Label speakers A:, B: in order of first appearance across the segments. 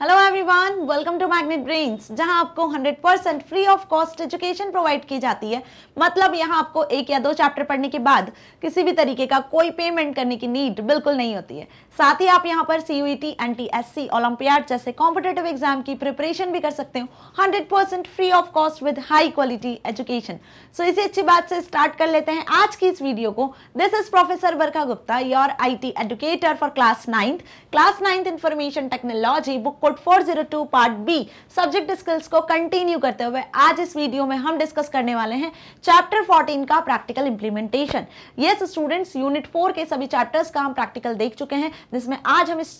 A: Hello everyone welcome to magnet brains जहां आपको 100 percent free of cost education provide की जाती है मतलब यहां आपको एक या दो चैप्टर पढ़ने के बाद किसी भी तरीके का कोई पेमेंट करने की नीड बिल्कुल नहीं होती है साथ ही आप यहां पर C U T N T S C olympiad जैसे कॉम्पिटेटिव एग्जाम की प्रिपरेशन भी कर सकते हो hundred free of cost with high quality education so इसी अच्छी बात से स्टार्ट कर लेते हैं आज की इस वीडियो को this is professor Varkha Gupta your I T educator for class ninth class ninth information technology book report 402 part B subject skills को कंटिन्यू करते हुए आज इस वीडियो में हम डिस्कस करने वाले हैं चैप्टर 14 का practical implementation yes students unit four के सभी चैप्टर्स का हम प्रैक्टिकल देख चुके हैं जिसमें आज हम इस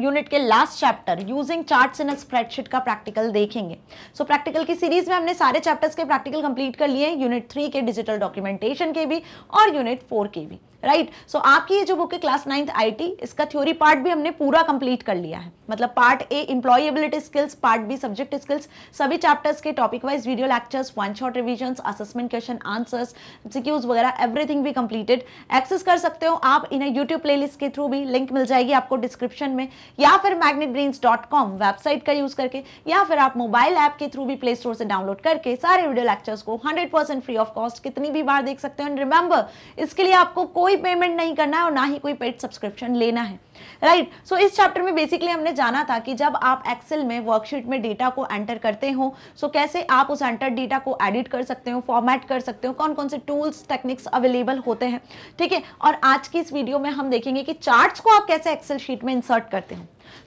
A: यूनिट के last chapter using charts in spreadsheet का प्रैक्टिकल देखेंगे सो so, प्रैक्टिकल की सीरीज में हमने सारे चैप्टर्स के प्रैक्टिकल कंप्लीट कर लिए यूनिट थ्री के डिजिटल डॉक्यूमेंटेशन के भी और यूनिट फोर के भी राइट सो so, आपकी ये जो बुक है क्लास नाइन्थ आईटी इसका थ्योरी पार्ट भी हमने पूरा कंप्लीट कर लिया है मतलब part A employability skills part B subject skills सभी चैप्टर्स के topic wise video lectures one shot revision assessment question answers सिक्यूज वगैरह एवरीथिंग भी कंप्लीटेड एक्सेस कर सकते हो आप इन्हें यूट्यूब प्ले के थ्रू भी लिंक मिल जाएगी आपको डिस्क्रिप्शन में या फिर मैग्नेट वेबसाइट का यूज करके या फिर आप मोबाइल ऐप के थ्रू भी प्ले स्टोर से डाउनलोड करके सारे वीडियो लेक्चर्स को हंड्रेड फ्री ऑफ कॉस्ट कितनी भी बार देख सकते हो एंड रिमेंबर इसके लिए आपको कोई कोई पेमेंट नहीं करना है और ना ही कोई पेड सब्सक्रिप्शन लेना है राइट right. सो so, इस चैप्टर में बेसिकली हमने जाना था कि जब आप एक्सेल में वर्कशीट में डेटा को एंटर करते हो सो so कैसे आप उस एंटर डेटा को एडिट कर सकते हो फॉर्मेट कर सकते हो कौन कौन से टूल्स टेक्निक्स अवेलेबल होते हैं ठीक है और आज की इस वीडियो में हम देखेंगे कि चार्ट्स को आप कैसे एक्सेल शीट में इंसर्ट करते हो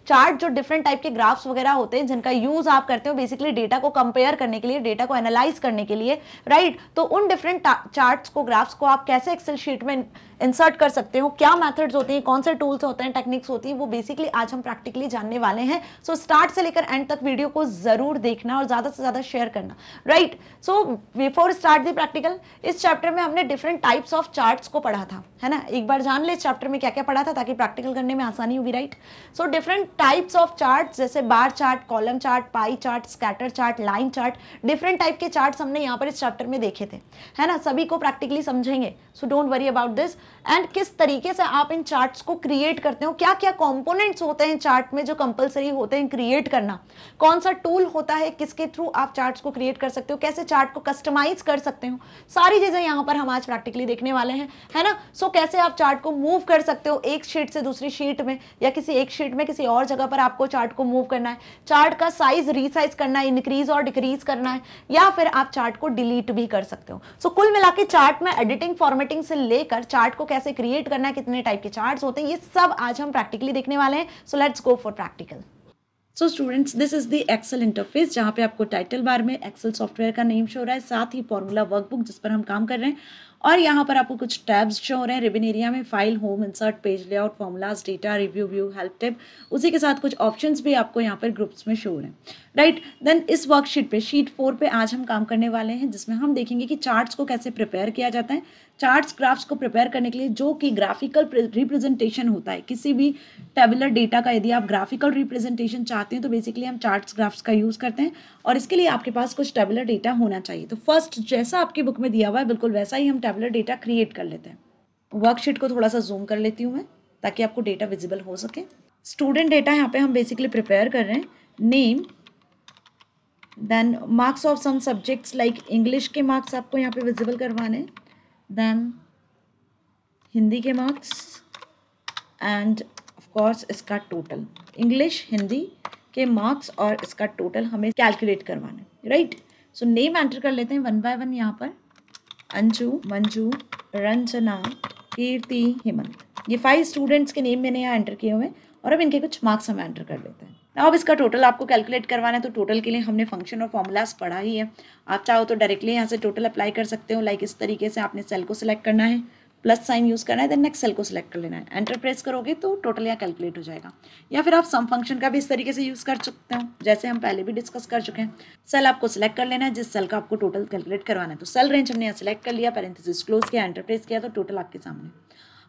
A: चार्ट जो डिफरेंट टाइप के ग्राफ्स वगैरह होते हैं जिनका यूज आप करते हो बेसिकली डेटा को कंपेयर करने के लिए डेटा को एनालाइज करने के लिए राइट right? तो उन डिफरेंट चार्ट्स को ग्राफ्स को आप कैसे एक्सेल शीट में इंसर्ट कर सकते हो क्या मेथड्स होते हैं कौन से टूल्स होते हैं टेक्निक्स होती हैं वो बेसिकली आज हम प्रैक्टिकली जानने वाले हैं सो so, स्टार्ट से लेकर एंड तक वीडियो को जरूर देखना और ज़्यादा से ज़्यादा शेयर करना right so before start the practical इस चैप्टर में हमने डिफरेंट टाइप्स ऑफ चार्ट्स को पढ़ा था है ना एक बार जान ले इस चैप्टर में क्या क्या पढ़ा था ताकि प्रैक्टिकल करने में आसानी होगी right so different different types of chart जैसे bar chart column chart pie chart scatter chart line chart different type के चार्ट हमने यहाँ पर इस चैप्टर में देखे थे है ना सभी को प्रैक्टिकली समझेंगे so don't worry about this and किस तरीके से आप इन चार्ट्स को क्रिएट करते हो क्या क्या कॉम्पोनेंट्स होते हैं चार्ट में जो कंपल्सरी होते हैं क्रिएट करना कौन सा टूल होता है किसके थ्रू आप चार्ट्स को क्रिएट कर सकते हो कैसे चार्ट को कस्टमाइज कर सकते हो सारी चीज़ें यहाँ पर हम आज प्रैक्टिकली देखने वाले हैं है ना सो so, कैसे आप चार्ट को मूव कर सकते हो एक शीट से दूसरी शीट में या किसी एक शीट में किसी किसी और जगह पर आपको चार्ट को मूव करना है चार्ट का साइज रीसाइज करना है इंक्रीज और डिक्रीज करना है या फिर आप चार्ट को डिलीट भी कर सकते हो सो कुल मिला चार्ट में एडिटिंग फॉर्मेटिंग से लेकर चार्ट को कैसे क्रिएट करना है कितने टाइप के चार्ट होते हैं ये सब आज हम प्रैक्टिकली देखने वाले हैं so let's go for practical so students this is the Excel interface जहाँ पे आपको टाइटल बार में एक्सेल सॉफ्टवेयर का नेम शो रहा है साथ ही फॉर्मूला वर्कबुक जिस पर हम काम कर रहे हैं और यहाँ पर आपको कुछ टैब्स जो हो रहे हैं रिबिन एरिया में file home insert page layout formulas data review view help tip उसी के साथ कुछ ऑप्शंस भी आपको यहाँ पर ग्रुप्स में शो हो रहे हैं राइट देन इस वर्कशीट पे शीट फोर पे आज हम काम करने वाले हैं जिसमें हम देखेंगे कि चार्ट्स को कैसे प्रिपेयर किया जाता है चार्ट्स ग्राफ्स को प्रिपेयर करने के लिए जो कि ग्राफिकल रिप्रेजेंटेशन होता है किसी भी टेबुलर डेटा का यदि आप ग्राफिकल रिप्रेजेंटेशन चाहते हैं तो बेसिकली हम चार्ट्स ग्राफ्स का यूज़ करते हैं और इसके लिए आपके पास कुछ टेबलर डेटा होना चाहिए तो फर्स्ट जैसा आपकी बुक में दिया हुआ है बिल्कुल वैसा ही हम टेबलर डेटा क्रिएट कर लेते हैं वर्कशीट को थोड़ा सा जूम कर लेती हूँ मैं ताकि आपको डेटा विजिबल हो सके स्टूडेंट डेटा यहाँ पे हम बेसिकली प्रिपेयर कर रहे हैं name then marks of some subjects like English के मार्क्स आपको यहाँ पे विजिबल करवाने देन हिंदी के मार्क्स एंड ऑफकोर्स इसका टोटल इंग्लिश हिंदी के मार्क्स और इसका टोटल हमें कैलकुलेट करवाना है राइट सो नेम एंटर कर लेते हैं वन बाय वन यहाँ पर अंजू मंजू रंजना कीर्ति हेमंत ये फाइव स्टूडेंट्स के नेम मैंने यहाँ एंटर किए हुए हैं और अब इनके कुछ मार्क्स हम एंटर कर लेते हैं अब इसका टोटल आपको कैलकुलेट करवाना है तो टोटल के लिए हमने फंक्शन और फॉर्मूलाज पढ़ा ही है आप चाहो तो डायरेक्टली यहाँ से टोटल अप्लाई कर सकते हो लाइक इस तरीके से आपने सेल को सिलेक्ट करना है प्लस साइन यूज़ करना है देन नेक्स्ट सेल को सिलेक्ट कर लेना है एंटर प्रेस करोगे तो टोटल यहाँ कैलकुलेट हो जाएगा या फिर आप सम फंक्शन का भी इस तरीके से यूज़ कर सकते हो जैसे हम पहले भी डिस्कस कर चुके हैं सेल आपको सिलेक्ट कर लेना है जिस सेल का आपको टोटल कैलकुलेट करवाना है तो सेल रेंज हमने यहाँ सेलेक्ट कर लिया पैरेंथिस क्लोज किया एंटर प्रेस किया तो टोटल आपके सामने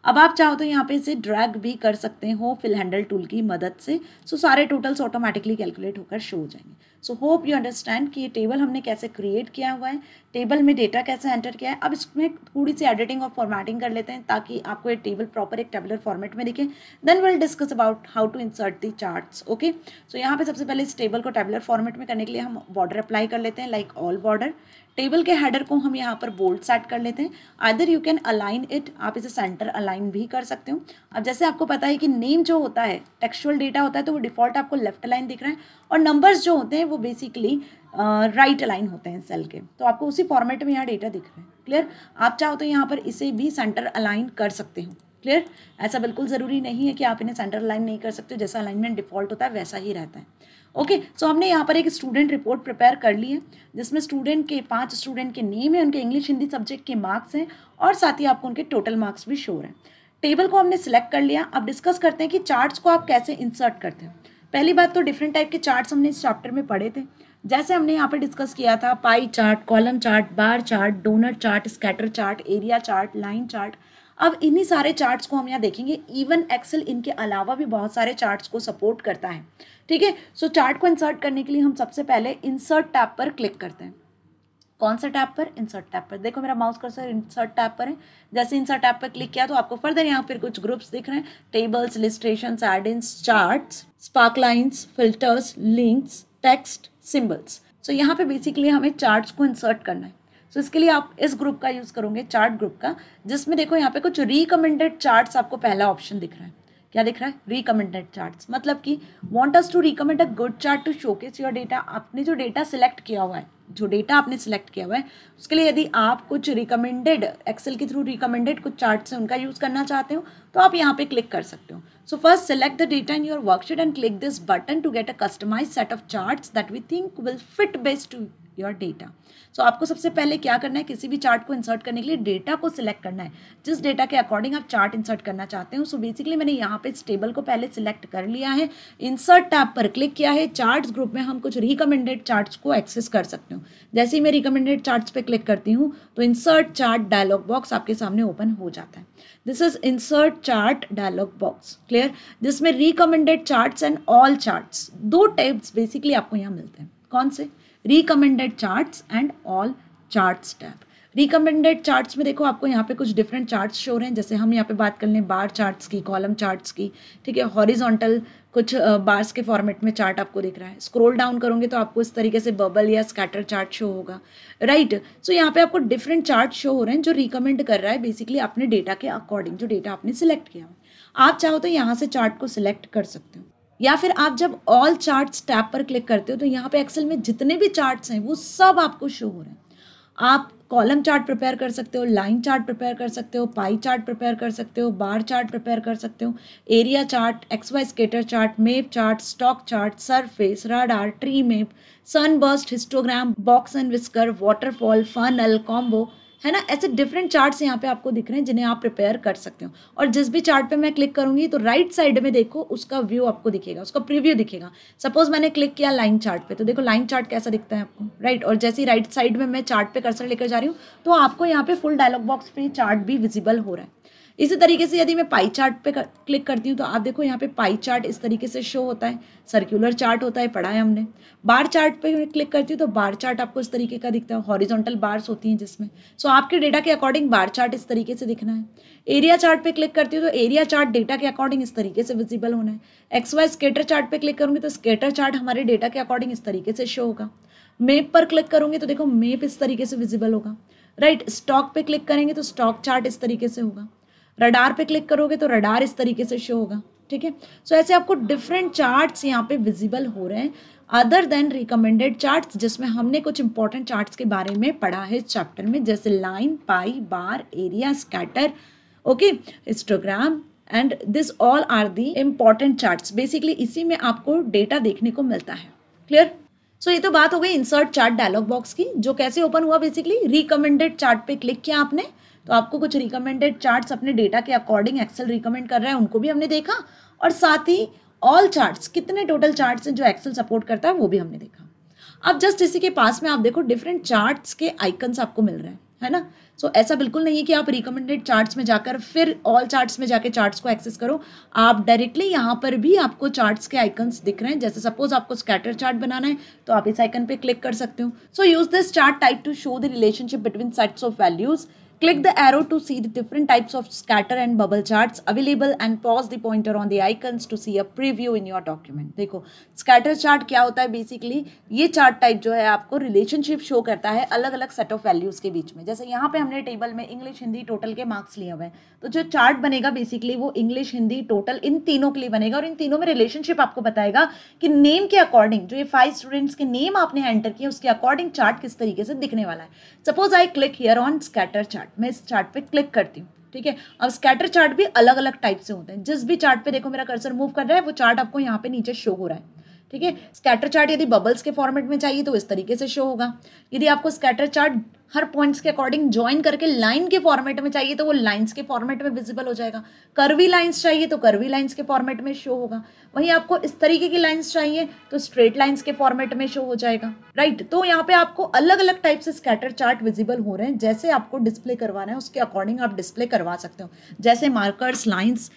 A: अब आप चाहो तो यहाँ पे इसे ड्रैग भी कर सकते हो फिल हैंडल टूल की मदद से सो सारे टोटल्स ऑटोमेटिकली कैलकुलेट होकर शो हो जाएंगे सो होप यू अंडरस्टैंड कि ये टेबल हमने कैसे क्रिएट किया हुआ है टेबल में डेटा कैसे एंटर किया है अब इसमें थोड़ी सी एडिटिंग और फॉर्मेटिंग कर लेते हैं ताकि आपको ये टेबल प्रॉपर एक टेबलर फॉर्मेट में दिखे then will discuss about how to insert the charts okay so यहाँ पे सबसे पहले इस टेबल को टेबलर फॉर्मेट में करने के लिए हम बॉर्डर अप्लाई कर लेते हैं लाइक ऑल बॉर्डर टेबल के हेडर को हम यहाँ पर बोल्ड सेट कर लेते हैं आदर यू कैन अलाइन इट आप इसे सेंटर अलाइन भी कर सकते हो अब जैसे आपको पता है कि नेम जो होता है टेक्सुअल डेटा होता है तो वो डिफ़ॉल्ट आपको लेफ्ट अलाइन दिख रहा है और नंबर्स जो होते हैं वो बेसिकली राइट अलाइन होते हैं सेल के तो आपको उसी फॉर्मेट में यहाँ डेटा दिख रहा है क्लियर आप चाहो तो यहाँ पर इसे भी सेंटर अलाइन कर सकते हो क्लियर ऐसा बिल्कुल ज़रूरी नहीं है कि आप इन्हें सेंटर अलाइन नहीं कर सकते जैसा अलाइनमेंट डिफ़ॉल्ट होता है वैसा ही रहता है ओके सो हमने यहाँ पर एक स्टूडेंट रिपोर्ट प्रिपेयर कर ली है जिसमें स्टूडेंट के पांच स्टूडेंट के नेम है उनके इंग्लिश हिंदी सब्जेक्ट के मार्क्स हैं और साथ ही आपको उनके टोटल मार्क्स भी शोर हैं टेबल को हमने सिलेक्ट कर लिया अब डिस्कस करते हैं कि चार्ट्स को आप कैसे इंसर्ट करते हैं पहली बात तो डिफरेंट टाइप के चार्ट्स हमने इस चैप्टर में पढ़े थे जैसे हमने यहाँ पर डिस्कस किया था pie chart column chart bar chart donut chart scatter chart area chart line chart अब इन्हीं सारे चार्ट्स को हम यहाँ देखेंगे इवन एक्सेल इनके अलावा भी बहुत सारे चार्ट्स को सपोर्ट करता है ठीक है सो चार्ट को इंसर्ट करने के लिए हम सबसे पहले इंसर्ट टैप पर क्लिक करते हैं कौन सा टैप पर इंसर्ट टैप पर देखो मेरा माउस कर्सर इंसर्ट टैप पर है जैसे इंसर्ट टैप पर क्लिक किया तो आपको फर्दर यहाँ फिर कुछ ग्रुप्स दिख रहे हैं tables illustration add ins charts sparklines filters links text symbols so so, यहाँ पे बेसिकली हमें चार्ट्स को इंसर्ट करना है सो so, इसके लिए आप इस ग्रुप का यूज़ करोगे चार्ट ग्रुप का जिसमें देखो यहाँ पे कुछ रिकमेंडेड चार्ट्स आपको पहला ऑप्शन दिख रहा है क्या दिख रहा है रिकमेंडेड चार्ट्स मतलब कि want us to recommend a good chart to showcase your data आपने जो डेटा सिलेक्ट किया हुआ है जो डेटा आपने सिलेक्ट किया हुआ है उसके लिए यदि आप कुछ रिकमेंडेड एक्सेल के थ्रू रिकमेंडेड कुछ चार्ट्स हैं उनका यूज़ करना चाहते हो तो आप यहाँ पे क्लिक कर सकते हो so first select the data in your worksheet and click this button to get a customize set of charts that we think will fit best to your data so आपको सबसे पहले क्या करना है किसी भी चार्ट को इंसर्ट करने के लिए डेटा को सिलेक्ट करना है जिस डेटा के अकॉर्डिंग आप चार्ट इंसर्ट करना चाहते हो सो बेसिकली मैंने यहाँ पे इस टेबल को पहले सिलेक्ट कर लिया है इंसर्ट टैब पर क्लिक किया है चार्ट्स ग्रुप में हम कुछ रिकमेंडेड चार्ट्स को एक्सेस कर सकते हो जैसे ही मैं रिकमेंडेड चार्ट्स पर क्लिक करती हूँ तो इंसर्ट चार्ट डायलॉग बॉक्स आपके सामने ओपन हो जाता है this is insert chart dialog box clear जिसमें recommended charts and all charts दो टाइप्स बेसिकली आपको यहाँ मिलते हैं कौन से recommended charts and all charts tab recommended charts में देखो आपको यहाँ पे कुछ डिफरेंट चार्ट्स शो हो रहे हैं जैसे हम यहाँ पे बात कर लें बार चार्ट्स की कॉलम चार्ट्स की ठीक है हॉरिजॉन्टल कुछ बार्स के फॉर्मेट में चार्ट आपको दिख रहा है स्क्रॉल डाउन करोगे तो आपको इस तरीके से बबल या स्कैटर चार्ट शो होगा राइट सो यहाँ पे आपको डिफरेंट चार्ट शो हो रहे हैं जो रिकमेंड कर रहा है बेसिकली अपने डेटा के अकॉर्डिंग जो डेटा आपने सिलेक्ट किया आप चाहो तो यहाँ से चार्ट को सिलेक्ट कर सकते हो या फिर आप जब ऑल चार्ट्स टैब पर क्लिक करते हो तो यहाँ पे एक्सेल में जितने भी चार्ट्स हैं वो सब आपको शो हो रहे हैं आप कॉलम चार्ट प्रिपेयर कर सकते हो लाइन चार्ट प्रिपेयर कर सकते हो पाई चार्ट प्रिपेयर कर सकते हो बार चार्ट प्रिपेयर कर सकते हो area chart X Y scatter chart map chart stock chart surface radar tree map sunburst histogram box and whisker waterfall funnel combo है ना ऐसे डिफरेंट चार्ट्स यहाँ पे आपको दिख रहे हैं जिन्हें आप प्रिपेयर कर सकते हो और जिस भी चार्ट पे मैं क्लिक करूंगी तो राइट right साइड में देखो उसका व्यू आपको दिखेगा उसका प्रीव्यू दिखेगा सपोज मैंने क्लिक किया लाइन चार्ट पे तो देखो लाइन चार्ट कैसा दिखता है आपको राइट right? और जैसे ही राइट साइड में मैं चार्ट पे कर्सर लेकर जा रही हूँ तो आपको यहाँ पे फुल डायलॉग बॉक्स पे चार्ट भी विजिबल हो रहा है इसी तरीके से यदि मैं पाई चार्ट पे क्लिक करती हूँ तो आप देखो यहाँ पे पाई चार्ट इस तरीके से शो होता है सर्कुलर चार्ट होता है पढ़ा है हमने बार चार्ट पे क्लिक करती हूँ तो बार चार्ट आपको इस तरीके का दिखता है हॉरिजॉन्टल बार्स होती हैं जिसमें सो so, आपके डेटा के अकॉर्डिंग बार चार्ट इस तरीके से दिखना है एरिया चार्ट पे क्लिक करती हूँ तो एरिया चार्ट डेटा के अकॉर्डिंग इस तरीके से विजिबल होना है एक्स वाई स्केटर चार्ट पे क्लिक करूँगी तो स्केटर चार्ट हमारे डेटा के अकॉर्डिंग इस तरीके से शो होगा मेप पर क्लिक करूँगी तो देखो मेप इस तरीके से विजिबल होगा राइट स्टॉक पर क्लिक करेंगे तो स्टॉक चार्ट इस तरीके से होगा रडार पर क्लिक करोगे तो रडार इस तरीके से शो होगा ठीक है सो ऐसे आपको डिफरेंट चार्ट्स यहाँ पे विजिबल हो रहे हैं अदर देन रिकमेंडेड चार्ट्स जिसमें हमने कुछ इंपॉर्टेंट चार्ट्स के बारे में पढ़ा है इस चैप्टर में जैसे line pie bar area scatter okay histogram and this all are the important charts basically इसी में आपको डेटा देखने को मिलता है क्लियर सो so, ये तो बात हो गई इंसर्ट चार्ट डायलॉग बॉक्स की जो कैसे ओपन हुआ बेसिकली रिकमेंडेड चार्ट पे क्लिक किया आपने तो आपको कुछ रिकमेंडेड चार्ट्स अपने डेटा के अकॉर्डिंग एक्सेल रिकमेंड कर रहा है उनको भी हमने देखा और साथ ही ऑल चार्ट्स कितने टोटल चार्ट्स हैं जो एक्सेल सपोर्ट करता है वो भी हमने देखा अब जस्ट इसी के पास में आप देखो डिफरेंट चार्ट्स के आइकन्स आपको मिल रहे हैं है ना सो so, ऐसा बिल्कुल नहीं है कि आप रिकमेंडेड चार्ट्स में जाकर फिर ऑल चार्ट्स में जाकर चार्ट्स को एक्सेस करो आप डायरेक्टली यहाँ पर भी आपको चार्ट्स के आइकन्स दिख रहे हैं जैसे सपोज आपको स्कैटर चार्ट बनाना है तो आप इस आइकन पे क्लिक कर सकते हो so use this chart type to show the relationship between sets of values Click the arrow to see the different types of scatter and bubble charts available and pause the pointer on the icons to see a preview in your document. देखो scatter chart क्या होता है basically ये chart type जो है आपको relationship show करता है अलग अलग set of values के बीच में जैसे यहाँ पे हमने table में English Hindi total के marks लिए हुए हैं तो जो chart बनेगा basically वो English Hindi total इन तीनों के लिए बनेगा और इन तीनों में relationship आपको बताएगा कि name के according जो ये five students के name आपने enter किए उसके according chart किस तरीके से दिखने वाला है suppose I click here on scatter chart chart मैं इस चार्ट पे क्लिक करती हूँ ठीक है अब स्कैटर चार्ट भी अलग अलग टाइप से होते हैं जिस भी चार्ट पे देखो मेरा कर्सर मूव कर रहा है वो चार्ट आपको यहाँ पे नीचे शो हो रहा है ठीक है स्कैटर चार्ट यदि बबल्स के फॉर्मेट में चाहिए तो इस तरीके से शो होगा यदि आपको स्कैटर चार्ट हर पॉइंट्स के अकॉर्डिंग ज्वाइन करके लाइन के फॉर्मेट में चाहिए तो वो लाइंस के फॉर्मेट में विजिबल हो जाएगा करवी लाइंस चाहिए तो करवी लाइंस के फॉर्मेट में शो होगा वहीं आपको इस तरीके की लाइंस चाहिए तो स्ट्रेट लाइंस के फॉर्मेट में शो हो जाएगा राइट right, तो यहाँ पे आपको अलग अलग टाइप से स्कैटर चार्ट विजिबल हो रहे हैं जैसे आपको डिस्प्ले करवाना है उसके अकॉर्डिंग आप डिस्प्ले करवा सकते हो जैसे मार्कर्स लाइन्स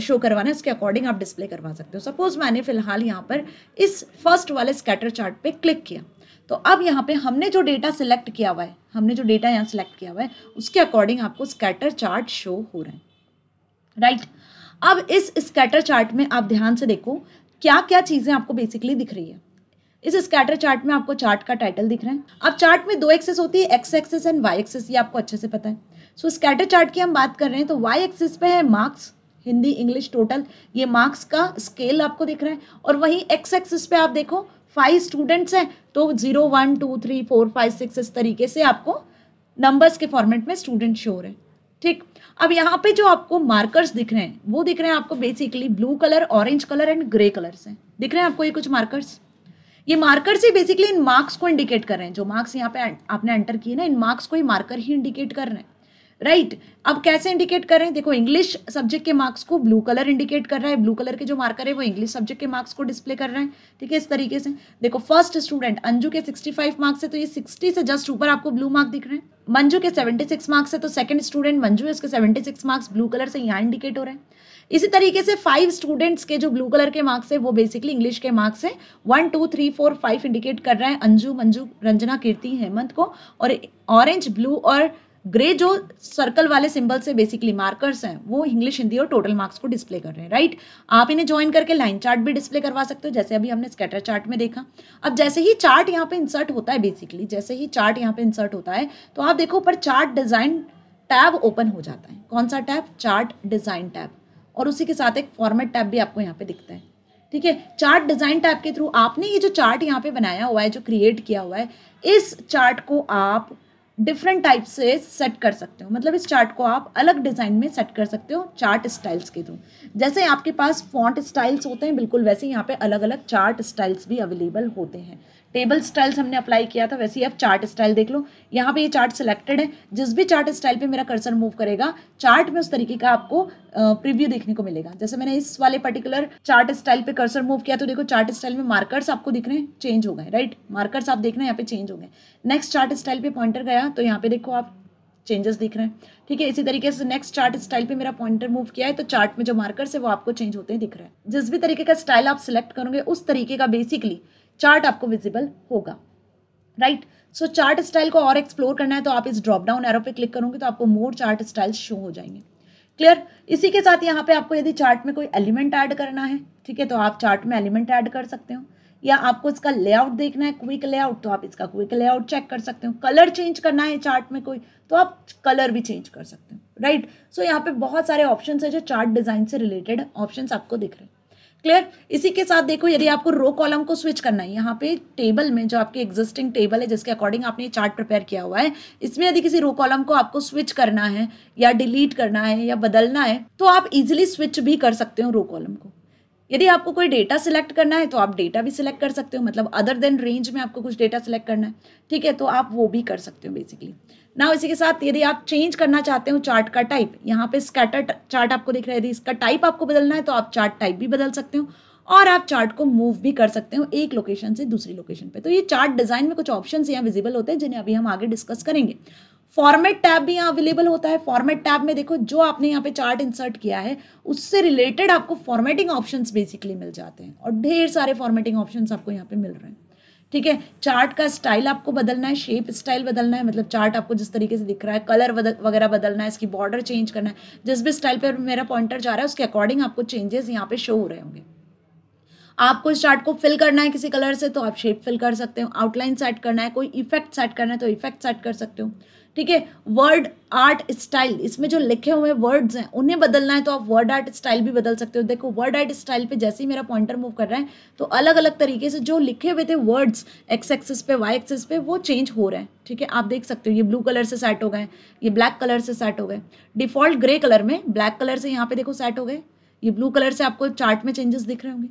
A: शो करवाना है उसके अकॉर्डिंग आप डिस्प्ले करवा सकते हो सपोज़ मैंने फ़िलहाल यहाँ पर इस फर्स्ट वाले स्कैटर चार्ट पे क्लिक किया तो अब यहाँ पे हमने जो डेटा सिलेक्ट किया हुआ है हमने जो डेटा यहाँ सिलेक्ट किया हुआ है उसके अकॉर्डिंग आपको स्कैटर चार्ट शो हो रहा है राइट right. अब इस स्कैटर चार्ट में आप ध्यान से देखो क्या क्या चीज़ें आपको बेसिकली दिख रही है इस स्कैटर चार्ट में आपको चार्ट का टाइटल दिख रहा है अब चार्ट में दो एक्सेस होती है X axes and Y axes ये आपको अच्छे से पता है सो स्कैटर चार्ट की हम बात कर रहे हैं तो वाई एक्सेस पे है मार्क्स हिंदी इंग्लिश टोटल ये मार्क्स का स्केल आपको दिख रहा है और वहीं एक्स एक्सिस पे आप देखो फाइव स्टूडेंट्स हैं तो zero one two three four five six इस तरीके से आपको नंबर्स के फॉर्मेट में स्टूडेंट श्योर है ठीक अब यहाँ पे जो आपको मार्कर्स दिख रहे हैं वो दिख रहे हैं आपको basically blue colour orange colour and grey colour से दिख रहे हैं आपको ये कुछ मार्कर्स ये मार्कर्स ही बेसिकली इन मार्क्स को इंडिकेट कर रहे हैं जो मार्क्स यहाँ पे आपने एंटर किए ना इन मार्क्स को ही मार्कर ही इंडिकेट कर रहे हैं राइट right. अब कैसे इंडिकेट कर रहे हैं देखो इंग्लिश सब्जेक्ट के मार्क्स को ब्लू कलर इंडिकेट कर रहा है ब्लू कलर के जो मार्कर है वो इंग्लिश सब्जेक्ट के मार्क्स को डिस्प्ले कर रहे हैं ठीक है इस तरीके से देखो फर्स्ट स्टूडेंट अंजू के 65 मार्क्स है तो ये 60 से जस्ट ऊपर आपको ब्लू मार्क दिख रहे हैं मंजू के सेवेंटी मार्क्स है तो सेकंड स्टूडेंट मंजू है उसके सेवेंटी मार्क्स ब्लू कलर से यहाँ इंडिकेट हो रहे हैं इसी तरीके से फाइव स्टूडेंट्स के जो ब्लू कलर के मार्क्स है वो बेसिकली इंग्लिश के मार्क्स है one two three four five indicate कर रहे हैं अंजू मंजू रंजना कीर्ति हेमंत को और ऑरेंज ब्लू और ग्रे जो सर्कल वाले सिंबल से बेसिकली मार्कर्स हैं वो इंग्लिश हिंदी और टोटल मार्क्स को डिस्प्ले कर रहे हैं राइट आप इन्हें ज्वाइन करके लाइन चार्ट भी डिस्प्ले करवा सकते हो जैसे अभी हमने स्कैटर चार्ट में देखा अब जैसे ही चार्ट यहाँ पे इंसर्ट होता है बेसिकली जैसे ही चार्ट यहाँ पे इंसर्ट होता है तो आप देखो ऊपर चार्ट डिज़ाइन टैब ओपन हो जाता है कौन सा टैब चार्ट डिज़ाइन टैब और उसी के साथ एक फॉर्मेट टैब भी आपको यहाँ पे दिखता है ठीक है चार्ट डिज़ाइन टैब के थ्रू आपने ये जो चार्ट यहाँ पे बनाया हुआ है जो क्रिएट किया हुआ है इस चार्ट को आप डिफरेंट टाइप से सेट कर सकते हो मतलब इस चार्ट को आप अलग डिज़ाइन में सेट कर सकते हो चार्ट स्टाइल्स के थ्रू जैसे आपके पास फॉन्ट स्टाइल्स होते हैं बिल्कुल वैसे यहाँ पे अलग अलग चार्ट स्टाइल्स भी अवेलेबल होते हैं टेबल स्टाइल्स हमने अप्लाई किया था वैसे ही आप चार्ट स्टाइल देख लो यहाँ पे ये चार्ट सिलेक्टेड है जिस भी चार्ट स्टाइल पे मेरा कर्सर मूव करेगा चार्ट में उस तरीके का आपको प्रीव्यू देखने को मिलेगा जैसे मैंने इस वाले पर्टिकुलर चार्ट स्टाइल पे कर्सर मूव किया तो देखो चार्ट स्टाइल में मार्कर्स आपको दिख रहे हैं चेंज हो गए राइट मार्कर्स आप देख रहे हैं यहाँ पे चेंज हो गए नेक्स्ट चार्ट स्टाइल पे पॉइंटर गया तो यहाँ पे देखो आप चेंजेस दिख रहे हैं ठीक है इसी तरीके से नेक्स्ट चार्ट स्टाइल पे मेरा पॉइंटर मूव किया है तो चार्ट में जो मार्कर्स है वो आपको चेंज होते हैं दिख रहे हैं जिस भी तरीके का स्टाइल आप सिलेक्ट करोगे उस तरीके का बेसिकली चार्ट आपको विजिबल होगा राइट सो चार्ट स्टाइल को और एक्सप्लोर करना है तो आप इस ड्रॉप डाउन एरो पे क्लिक करोगे तो आपको मोर चार्ट स्टाइल शो हो जाएंगे क्लियर इसी के साथ यहाँ पे आपको यदि चार्ट में कोई एलिमेंट ऐड करना है ठीक है तो आप चार्ट में एलिमेंट ऐड कर सकते हो या आपको इसका लेआउट देखना है क्विक लेआउट तो आप इसका क्विक लेआउट चेक कर सकते हो कलर चेंज करना है चार्ट में कोई तो आप कलर भी चेंज कर सकते हो राइट सो यहाँ पे बहुत सारे ऑप्शन है जो चार्ट डिज़ाइन से रिलेटेड ऑप्शन आपको दिख रहे हैं क्लियर इसी के साथ देखो यदि आपको रो कॉलम को स्विच करना है यहाँ पे टेबल में जो आपके एग्जिस्टिंग टेबल है जिसके अकॉर्डिंग आपने चार्ट प्रिपेयर किया हुआ है इसमें यदि किसी रो कॉलम को आपको स्विच करना है या डिलीट करना है या बदलना है तो आप इजिली स्विच भी कर सकते हो रो कॉलम को यदि आपको कोई डेटा सिलेक्ट करना है तो आप डेटा भी सिलेक्ट कर सकते हो मतलब अदर देन रेंज में आपको कुछ डेटा सिलेक्ट करना है ठीक है तो आप वो भी कर सकते हो बेसिकली ना इसी के साथ यदि आप चेंज करना चाहते हो चार्ट का टाइप यहाँ पे स्कैटर चार्ट आपको दिख रहा है यदि इसका टाइप आपको बदलना है तो आप चार्ट टाइप भी बदल सकते हो और आप चार्ट को मूव भी कर सकते हो एक लोकेशन से दूसरी लोकेशन पे तो ये चार्ट डिज़ाइन में कुछ ऑप्शंस यहाँ विजिबल होते हैं जिन्हें अभी हम आगे डिस्कस करेंगे फॉर्मेट टैब भी यहाँ अवेलेबल होता है फॉर्मेट टैब में देखो जो आपने यहाँ पे चार्ट इंसर्ट किया है उससे रिलेटेड आपको फॉर्मेटिंग ऑप्शंस बेसिकली मिल जाते हैं और ढेर सारे फॉर्मेटिंग ऑप्शंस आपको यहाँ पे मिल रहे हैं ठीक है चार्ट का स्टाइल आपको बदलना है शेप स्टाइल बदलना है मतलब चार्ट आपको जिस तरीके से दिख रहा है कलर वगैरह बदलना है इसकी बॉर्डर चेंज करना है जिस भी स्टाइल पर मेरा पॉइंटर जा रहा है उसके अकॉर्डिंग आपको चेंजेस यहाँ पे शो हो रहे होंगे आपको इस चार्ट को फिल करना है किसी कलर से तो आप शेप फिल कर सकते हो आउटलाइन सेट करना है कोई इफेक्ट सेट करना है तो इफेक्ट सेट कर सकते हो ठीक है वर्ड आर्ट स्टाइल इसमें जो लिखे हुए वर्ड्स हैं उन्हें बदलना है तो आप वर्ड आर्ट स्टाइल भी बदल सकते हो देखो वर्ड आर्ट स्टाइल पे जैसे ही मेरा पॉइंटर मूव कर रहा है तो अलग अलग तरीके से जो लिखे हुए थे वर्ड्स एक्स एक्सिस पे वाई एक्सिस पे वो चेंज हो रहे हैं ठीक है आप देख सकते हो ये ब्लू कलर से सेट हो गए ये ब्लैक कलर से सेट हो गए डिफॉल्ट ग्रे कलर में ब्लैक कलर से यहाँ पे देखो सेट हो गए ये ब्लू कलर से आपको चार्ट में चेंजेस दिख रहे होंगे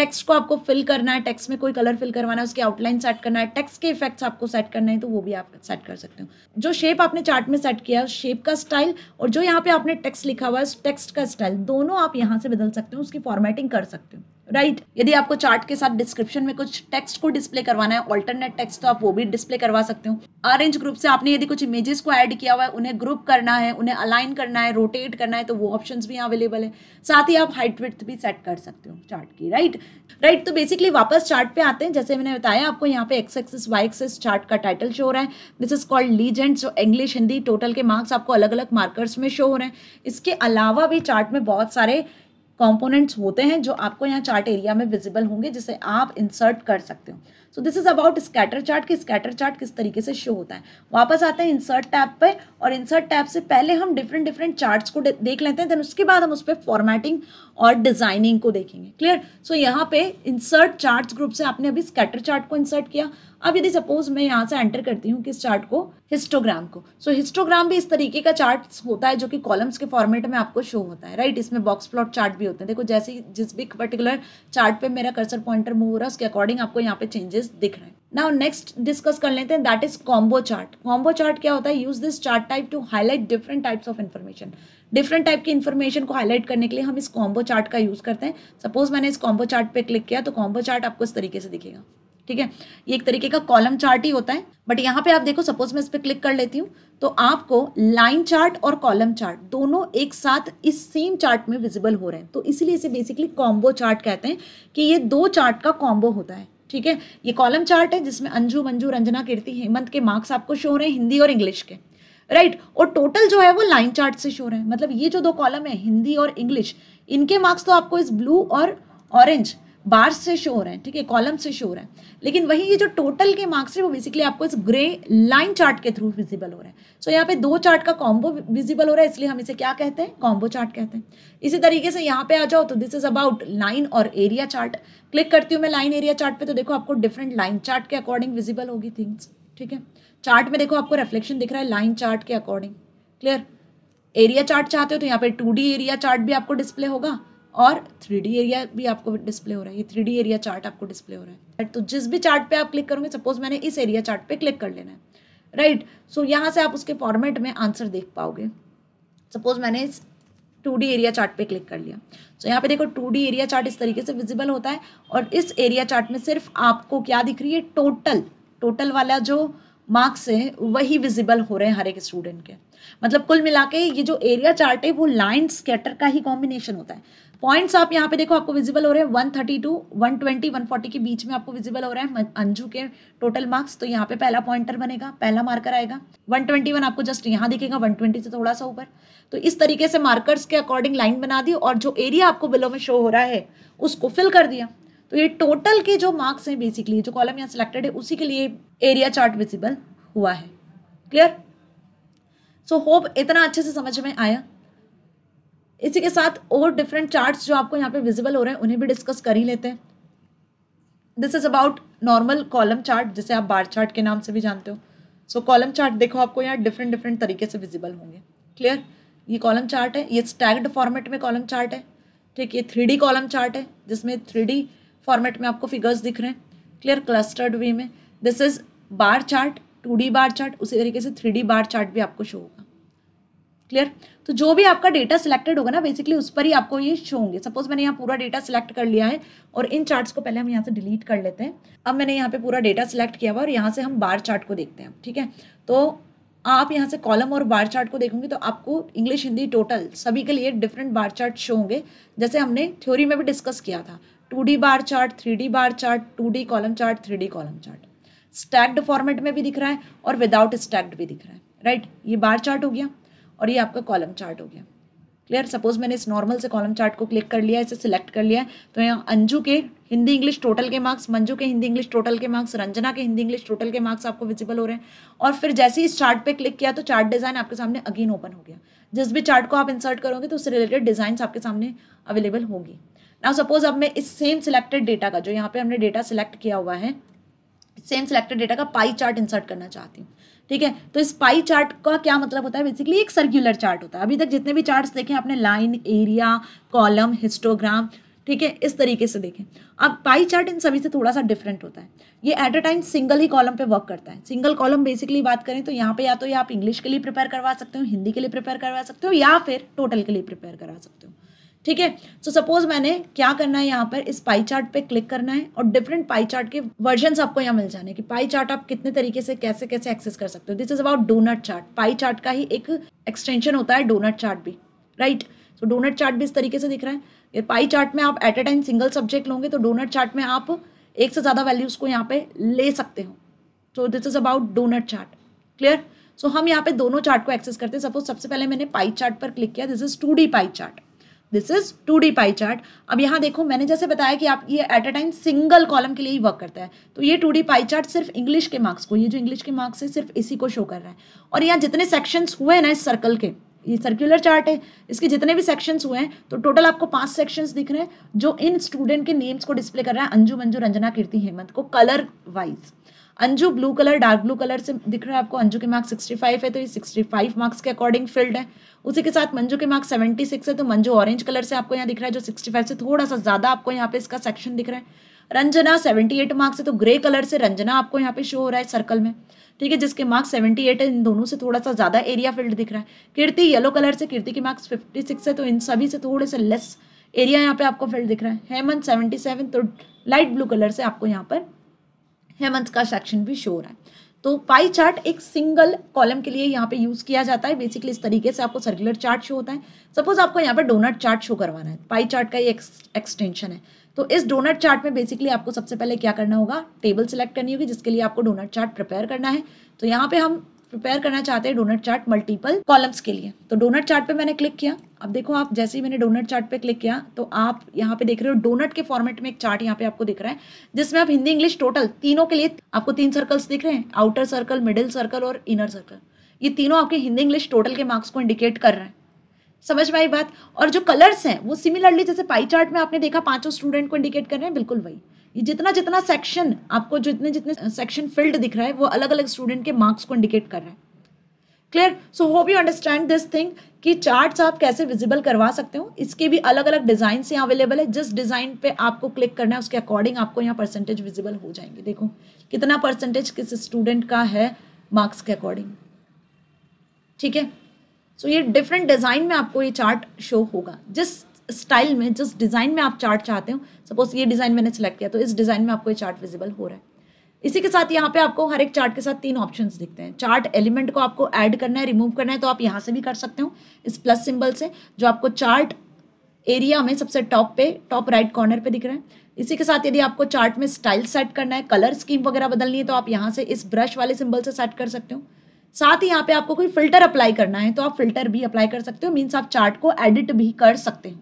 A: टेक्स्ट को आपको फिल करना है टेक्स्ट में कोई कलर फिल करवाना है उसके आउटलाइन सेट करना है टेक्स्ट के इफेक्ट्स आपको सेट करना है तो वो भी आप सेट कर सकते हो जो शेप आपने चार्ट में सेट किया उस शेप का स्टाइल और जो यहाँ पे आपने टेक्स्ट लिखा हुआ है उस टेक्स्ट का स्टाइल दोनों आप यहाँ से बदल सकते हो उसकी फॉर्मेटिंग कर सकते हो राइट right? यदि आपको चार्ट के साथ डिस्क्रिप्शन में कुछ टेक्स्ट को डिस्प्ले करवाना है ऑल्टरनेट टेक्स्ट तो आप वो भी डिस्प्ले करवा सकते हो अरेंज ग्रुप से आपने यदि कुछ इमेजेस को ऐड किया हुआ है उन्हें ग्रुप करना है उन्हें अलाइन करना है रोटेट करना है तो वो ऑप्शंस भी अवेलेबल है साथ ही आप हाइट विथ भी सेट कर सकते हो चार्ट की राइट right? राइट right, तो बेसिकली वापस चार्ट पे आते हैं जैसे मैंने बताया आपको यहाँ पे X axis Y axis chart का टाइटल शो हो रहा है दिस इज कॉल्ड लीजेंड जो इंग्लिश हिंदी टोटल के मार्क्स आपको अलग अलग मार्कर्स में शो हो रहे हैं इसके अलावा भी चार्ट में बहुत सारे कॉम्पोनेंट्स होते हैं जो आपको यहाँ चार्ट एरिया में विजिबल होंगे जिसे आप इंसर्ट कर सकते हो so this is about scatter chart कि स्कैटर चार्ट किस तरीके से शो होता है वापस आते हैं इंसर्ट टैब पर और इंसर्ट टैब से पहले हम डिफरेंट डिफरेंट चार्ट्स को देख लेते हैं देन उसके बाद हम उस पर फॉर्मेटिंग और डिज़ाइनिंग को देखेंगे क्लियर सो so, यहाँ पे इंसर्ट चार्ट ग्रुप से आपने अभी स्कैटर चार्ट को इंसर्ट किया अब यदि सपोज मैं यहाँ से एंटर करती हूँ किस चार्ट को हिस्टोग्राम को सो so, हिस्टोग्राम भी इस तरीके का चार्ट होता है जो कि कॉलम्स के फॉर्मेट में आपको शो होता है राइट इसमें बॉक्स प्लॉट चार्ट भी होते हैं देखो जैसे जिस भी पर्टिकुलर चार्ट पे मेरा कर्सर पॉइंटर मूव हो रहा है उसके अकॉर्डिंग आपको यहाँ पे चेंजेस दिख रहे हैं नाउ नेक्स्ट डिस्कस कर लेते हैं that is combo chart combo chart क्या होता है use this chart type to highlight different types of information different type की इन्फॉर्मेशन को हाईलाइट करने के लिए हम इस कॉम्बो चार्ट का यूज करते हैं सपोज मैंने इस कॉम्बो चार्ट पे क्लिक किया तो कॉम्बो चार्ट आपको इस तरीके से दिखेगा ठीक है ये एक तरीके का कॉलम चार्ट ही होता है बट यहाँ पे आप देखो सपोज मैं इस पर क्लिक कर लेती हूँ तो आपको लाइन चार्ट और कॉलम चार्ट दोनों एक साथ इस सेम चार्ट में विजिबल हो रहे हैं तो इसीलिए इसे बेसिकली कॉम्बो चार्ट कहते हैं कि ये दो चार्ट का कॉम्बो होता है ठीक है ये कॉलम चार्ट है जिसमें अंजू मंजू रंजना कीर्ति हेमंत के मार्क्स आपको शो रहे हैं हिंदी और इंग्लिश के राइट right. और टोटल जो है वो लाइन चार्ट से शो रहे हैं मतलब ये जो दो कॉलम है हिंदी और इंग्लिश इनके मार्क्स तो आपको इस ब्लू और ऑरेंज और बार्स से शो हो रहे हैं ठीक है कॉलम से शो हो रहे हैं लेकिन वही ये जो टोटल के मार्क्स है वो बेसिकली आपको इस ग्रे लाइन चार्ट के थ्रू विजिबल हो रहा है सो so, यहाँ पे दो चार्ट का कॉम्बो विजिबल हो रहा है इसलिए हम इसे क्या कहते हैं कॉम्बो चार्ट कहते हैं इसी तरीके से यहाँ पे आ जाओ तो दिस इज अबाउट लाइन और एरिया चार्ट क्लिक करती हूँ मैं लाइन एरिया चार्ट पे तो देखो आपको डिफरेंट लाइन चार्ट के अकॉर्डिंग विजिबल होगी थिंग्स ठीक है चार्ट में देखो आपको रिफ्लेक्शन दिख रहा है लाइन चार्ट के अकॉर्डिंग क्लियर एरिया चार्ट चाहते हो तो यहाँ पे टू एरिया चार्ट भी आपको डिस्प्ले होगा और थ्री एरिया भी आपको डिस्प्ले हो रहा है ये थ्री एरिया चार्ट आपको डिस्प्ले हो रहा है तो जिस भी चार्ट पे आप क्लिक करोगे सपोज मैंने इस एरिया चार्ट पे क्लिक कर लेना है राइट सो so, यहाँ से आप उसके फॉर्मेट में आंसर देख पाओगे सपोज मैंने इस टू एरिया चार्ट पे क्लिक कर लिया सो so, यहाँ पे देखो टू एरिया चार्ट इस तरीके से विजिबल होता है और इस एरिया चार्ट में सिर्फ आपको क्या दिख रही है टोटल टोटल वाला जो मार्क्स है वही विजिबल हो रहे हैं हर एक स्टूडेंट के मतलब कुल मिला के ये जो एरिया चार्ट है वो लाइन स्केटर का ही कॉम्बिनेशन होता है पॉइंट्स आप यहाँ पे देखो आपको विजिबल हो रहे हैं 132, 120, 140 के बीच में आपको विजिबल हो रहा है अंजू के टोटल मार्क्स तो यहाँ पे पहला पॉइंटर बनेगा पहला मार्कर आएगा 121 आपको जस्ट यहाँ दिखेगा 120 से थोड़ा सा ऊपर तो इस तरीके से मार्कर्स के अकॉर्डिंग लाइन बना दी और जो एरिया आपको बिलो में शो हो रहा है उसको फिल कर दिया तो ये टोटल के जो मार्क्स हैं बेसिकली जो कॉलम यहाँ सेलेक्टेड है उसी के लिए एरिया चार्ट विजिबल हुआ है क्लियर सो होप इतना अच्छे से समझ में आया इसी के साथ और डिफरेंट चार्ट्स जो आपको यहाँ पे विजिबल हो रहे हैं उन्हें भी डिस्कस कर ही लेते हैं this is about normal column chart जिसे आप बार चार्ट के नाम से भी जानते हो सो कॉलम चार्ट देखो आपको यहाँ डिफरेंट डिफरेंट तरीके से विजिबल होंगे क्लियर ये कॉलम चार्ट है ये स्टैग्ड फॉर्मेट में कॉलम चार्ट है ठीक ये थ्री कॉलम चार्ट है जिसमें थ्री फॉर्मेट में आपको फिगर्स दिख रहे हैं क्लियर क्लस्टर्ड वे में this is bar chart two bar chart उसी तरीके से थ्री बार चार्ट भी आपको शो होगा क्लियर तो जो भी आपका डेटा सिलेक्टेड होगा ना बेसिकली उस पर ही आपको ये शो होंगे सपोज मैंने यहाँ पूरा डेटा सिलेक्ट कर लिया है और इन चार्ट्स को पहले हम यहाँ से डिलीट कर लेते हैं अब मैंने यहाँ पे पूरा डेटा सिलेक्ट किया हुआ और यहाँ से हम बार चार्ट को देखते हैं ठीक है तो आप यहाँ से कॉलम और बार चार्ट को देखोगे तो आपको इंग्लिश हिंदी टोटल सभी के लिए डिफरेंट बार चार्ट शो होंगे जैसे हमने थ्योरी में भी डिस्कस किया था two D bar chart three D bar chart two D column chart three D column chart stacked format में भी दिख रहा है और विदाउट स्टैक्ड भी दिख रहा है राइट right? ये बार चार्ट हो गया और ये आपका कॉलम चार्ट हो गया क्लियर सपोज मैंने इस नॉर्मल से कॉलम चार्ट को क्लिक कर लिया इसे सिलेक्ट कर लिया तो यहाँ अंजू के हिंदी इंग्लिश टोटल के मार्क्स मंजू के हिंदी इंग्लिश टोटल के मार्क्स रंजना के हिंदी इंग्लिश टोटल के मार्क्स आपको विजिबल हो रहे हैं और फिर जैसे ही इस चार्ट पे क्लिक किया तो चार्ट डिज़ाइन आपके सामने अगेन ओपन हो गया जिस भी चार्ट को आप इंसर्ट करोगे तो उससे रिलेटेड डिज़ाइन आपके सामने अवेलेबल होगी ना सपोज अब मैं इस सेम सिलेक्टेड डेटा का जो यहाँ पे हमने डेटा सिलेक्ट किया हुआ है सेम सिलेक्टेड डेटा का पाई चार्ट इंसर्ट करना चाहती हूँ ठीक है तो इस पाई चार्ट का क्या मतलब होता है बेसिकली एक सर्क्यूलर चार्ट होता है अभी तक जितने भी चार्ट्स देखें आपने लाइन एरिया कॉलम हिस्टोग्राम ठीक है इस तरीके से देखें अब पाई चार्ट इन सभी से थोड़ा सा डिफरेंट होता है ये एट अ टाइम सिंगल ही कॉलम पे वर्क करता है सिंगल कॉलम बेसिकली बात करें तो यहाँ पे या तो ये आप इंग्लिश के लिए प्रिपेयर करवा सकते हो हिंदी के लिए प्रिपेयर करवा सकते हो या फिर टोटल के लिए प्रिपेयर करवा सकते हो ठीक है सो सपोज मैंने क्या करना है यहाँ पर इस पाई चार्ट पे क्लिक करना है और डिफरेंट पाई चार्ट के वर्जन आपको यहाँ मिल जाने कि पाई चार्ट आप कितने तरीके से कैसे कैसे एक्सेस कर सकते हो this is about donut chart pie chart का ही एक एक्सटेंशन होता है डोनट चार्ट भी राइट सो डोनट चार्ट भी इस तरीके से दिख रहा है ये पाई चार्ट में आप at a time single subject लोगे तो डोनट चार्ट में आप एक से ज़्यादा वैल्यूज़ को यहाँ पे ले सकते हो so this is about donut chart clear so हम यहाँ पे दोनों चार्ट को एक्सेस करते हैं सपोज सबसे पहले मैंने पाई चार्ट पर क्लिक किया this is two D pie chart this is two D pie chart अब यहाँ देखो मैंने जैसे बताया कि आप ये at a time single column के लिए ही वर्क करता है तो ये टू डी पाई चार्ट सिर्फ इंग्लिश के मार्क्स को ये जो इंग्लिश के मार्क्स है सिर्फ इसी को शो कर रहा है और यहाँ जितने सेक्शंस हुए हैं ना इस सर्कल के ये सर्कुलर चार्ट है इसके जितने भी सेक्शंस हुए हैं तो टोटल आपको पांच सेक्शंस दिख रहे हैं जो इन स्टूडेंट के नेम्स को डिस्प्ले कर रहा है अंजू मंजू रंजना कीर्ति हेमंत को colour wise Anju blue colour dark blue colour से दिख रहा है आपको अंजू के मार्क्स 65 है तो ये 65 मार्क्स के अकॉर्डिंग फील्ड है उसी के साथ मंजू के मार्क्स सेवेंटी सिक्स है तो मंजू ऑरेंज कलर से आपको यहाँ दिख रहा है जो सिक्सटी फाइव से थोड़ा सा ज़्यादा आपको यहाँ पे इसका सेक्शन दिख रहा है रंजना सेवेंटी एट मार्क्स है तो ग्रे कलर से रंजना आपको यहाँ पे शो हो रहा है सर्कल में ठीक है जिसके मार्क्स सेवेंटी एट है इन दोनों से थोड़ा सा ज़्यादा एरिया फील्ड दिख रहा है कीर्ति येलो कलर से कीर्ति के मार्क्स फिफ्टी सिक्स है तो इन सभी से थोड़े से लेस एरिया यहाँ पे आपको फील्ड दिख रहा है हेमंत सेवेंटी सेवन तो लाइट ब्लू कलर से आपको यहाँ पर हेमंत का सेक्शन भी शो हो रहा है तो पाई चार्ट एक सिंगल कॉलम के लिए यहाँ पे यूज़ किया जाता है बेसिकली इस तरीके से आपको सर्कुलर चार्ट शो होता है सपोज आपको यहाँ पे डोनट चार्ट शो करवाना है पाई चार्ट का ये एक्सटेंशन है तो इस डोनट चार्ट में बेसिकली आपको सबसे पहले क्या करना होगा टेबल सेलेक्ट करनी होगी जिसके लिए आपको डोनट चार्ट प्रिपेयर करना है तो यहाँ पे हम प्रिपेयर करना चाहते हैं डोनट चार्ट मल्टीपल कॉलम्स के लिए तो डोनट चार्ट पे मैंने क्लिक किया अब देखो आप जैसे ही मैंने डोनट चार्ट पे क्लिक किया तो आप यहाँ पे देख रहे हो डोनट के फॉर्मेट में एक चार्ट यहाँ पे आपको दिख रहा है जिसमें आप हिंदी इंग्लिश टोटल तीनों के लिए आपको तीन सर्कल्स दिख रहे हैं आउटर सर्कल मिडिल सर्कल और इनर सर्कल ये तीनों आपके हिंदी इंग्लिश टोटल के मार्क्स को इंडिकेट कर रहे हैं समझ में आई बात और जो कलर्स हैं वो सिमिलरली जैसे पाई चार्ट में आपने देखा पांचों स्टूडेंट को इंडिकेट कर रहे हैं बिल्कुल वही ये जितना जितना सेक्शन आपको जितने जितने सेक्शन फिल्ड दिख रहा है वो अलग अलग स्टूडेंट के मार्क्स को इंडिकेट कर रहा है clear so hope you understand this thing कि चार्ट्स आप कैसे विजिबल करवा सकते हो इसके भी अलग अलग डिजाइन यहाँ अवेलेबल है जिस डिजाइन पे आपको क्लिक करना है उसके अकॉर्डिंग आपको यहाँ परसेंटेज विजिबल हो जाएंगे देखो कितना परसेंटेज किस स्टूडेंट का है मार्क्स के अकॉर्डिंग ठीक है सो so, ये डिफरेंट डिज़ाइन में आपको ये चार्ट शो होगा जिस स्टाइल में जिस डिज़ाइन में आप चार्ट चाहते हो सपोज ये डिज़ाइन मैंने सेलेक्ट किया तो इस डिज़ाइन में आपको ये चार्ट विजिबल हो रहा है इसी के साथ यहाँ पे आपको हर एक चार्ट के साथ तीन ऑप्शंस दिखते हैं चार्ट एलिमेंट को आपको ऐड करना है रिमूव करना है तो आप यहाँ से भी कर सकते हो इस प्लस सिंबल से जो आपको चार्ट एरिया में सबसे टॉप पे टॉप राइट कॉर्नर पे दिख रहा है इसी के साथ यदि आपको चार्ट में स्टाइल सेट करना है कलर स्कीम वगैरह बदलनी है तो आप यहाँ से इस ब्रश वाले सिंबल से सेट कर सकते हो साथ ही यहाँ पे आपको कोई फिल्टर अप्लाई करना है तो आप फिल्टर भी अप्लाई कर सकते हो मीन्स आप चार्ट को एडिट भी कर सकते हैं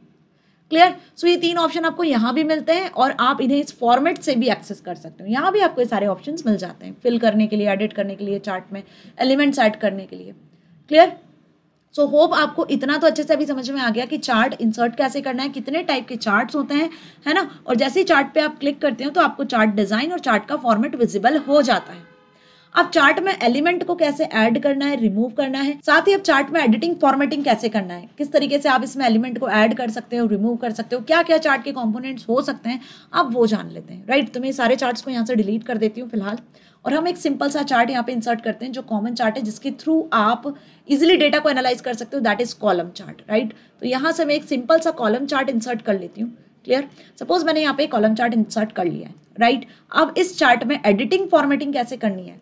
A: क्लियर सो ये तीन ऑप्शन आपको यहाँ भी मिलते हैं और आप इन्हें इस फॉर्मेट से भी एक्सेस कर सकते हो यहाँ भी आपको ये सारे ऑप्शन मिल जाते हैं फिल करने के लिए एडिट करने के लिए चार्ट में एलिमेंट्स ऐड करने के लिए क्लियर सो so, होप आपको इतना तो अच्छे से अभी समझ में आ गया कि चार्ट इंसर्ट कैसे करना है कितने टाइप के चार्ट्स होते हैं है ना और जैसे ही चार्ट पे आप क्लिक करते हो तो आपको चार्ट डिज़ाइन और चार्ट का फॉर्मेट विजिबल हो जाता है अब चार्ट में एलिमेंट को कैसे ऐड करना है रिमूव करना है साथ ही अब चार्ट में एडिटिंग फॉर्मेटिंग कैसे करना है किस तरीके से आप इसमें एलिमेंट को ऐड कर सकते हो रिमूव कर सकते हो क्या क्या चार्ट के कॉम्पोनेंट्स हो सकते हैं आप वो जान लेते हैं राइट तो मैं सारे चार्ट्स को यहाँ से डिलीट कर देती हूँ फिलहाल और हम एक सिंपल सा चार्ट यहाँ पे इंसर्ट करते हैं जो कॉमन चार्ट है जिसके थ्रू आप इजिली डेटा को एनालाइज कर सकते हो that is column chart right तो यहाँ से मैं एक सिंपल सा कॉलम चार्ट इंसर्ट कर लेती हूँ क्लियर सपोज मैंने यहाँ पे कॉलम चार्ट इंसर्ट कर लिया है राइट अब इस चार्ट में एडिटिंग फॉर्मेटिंग कैसे करनी है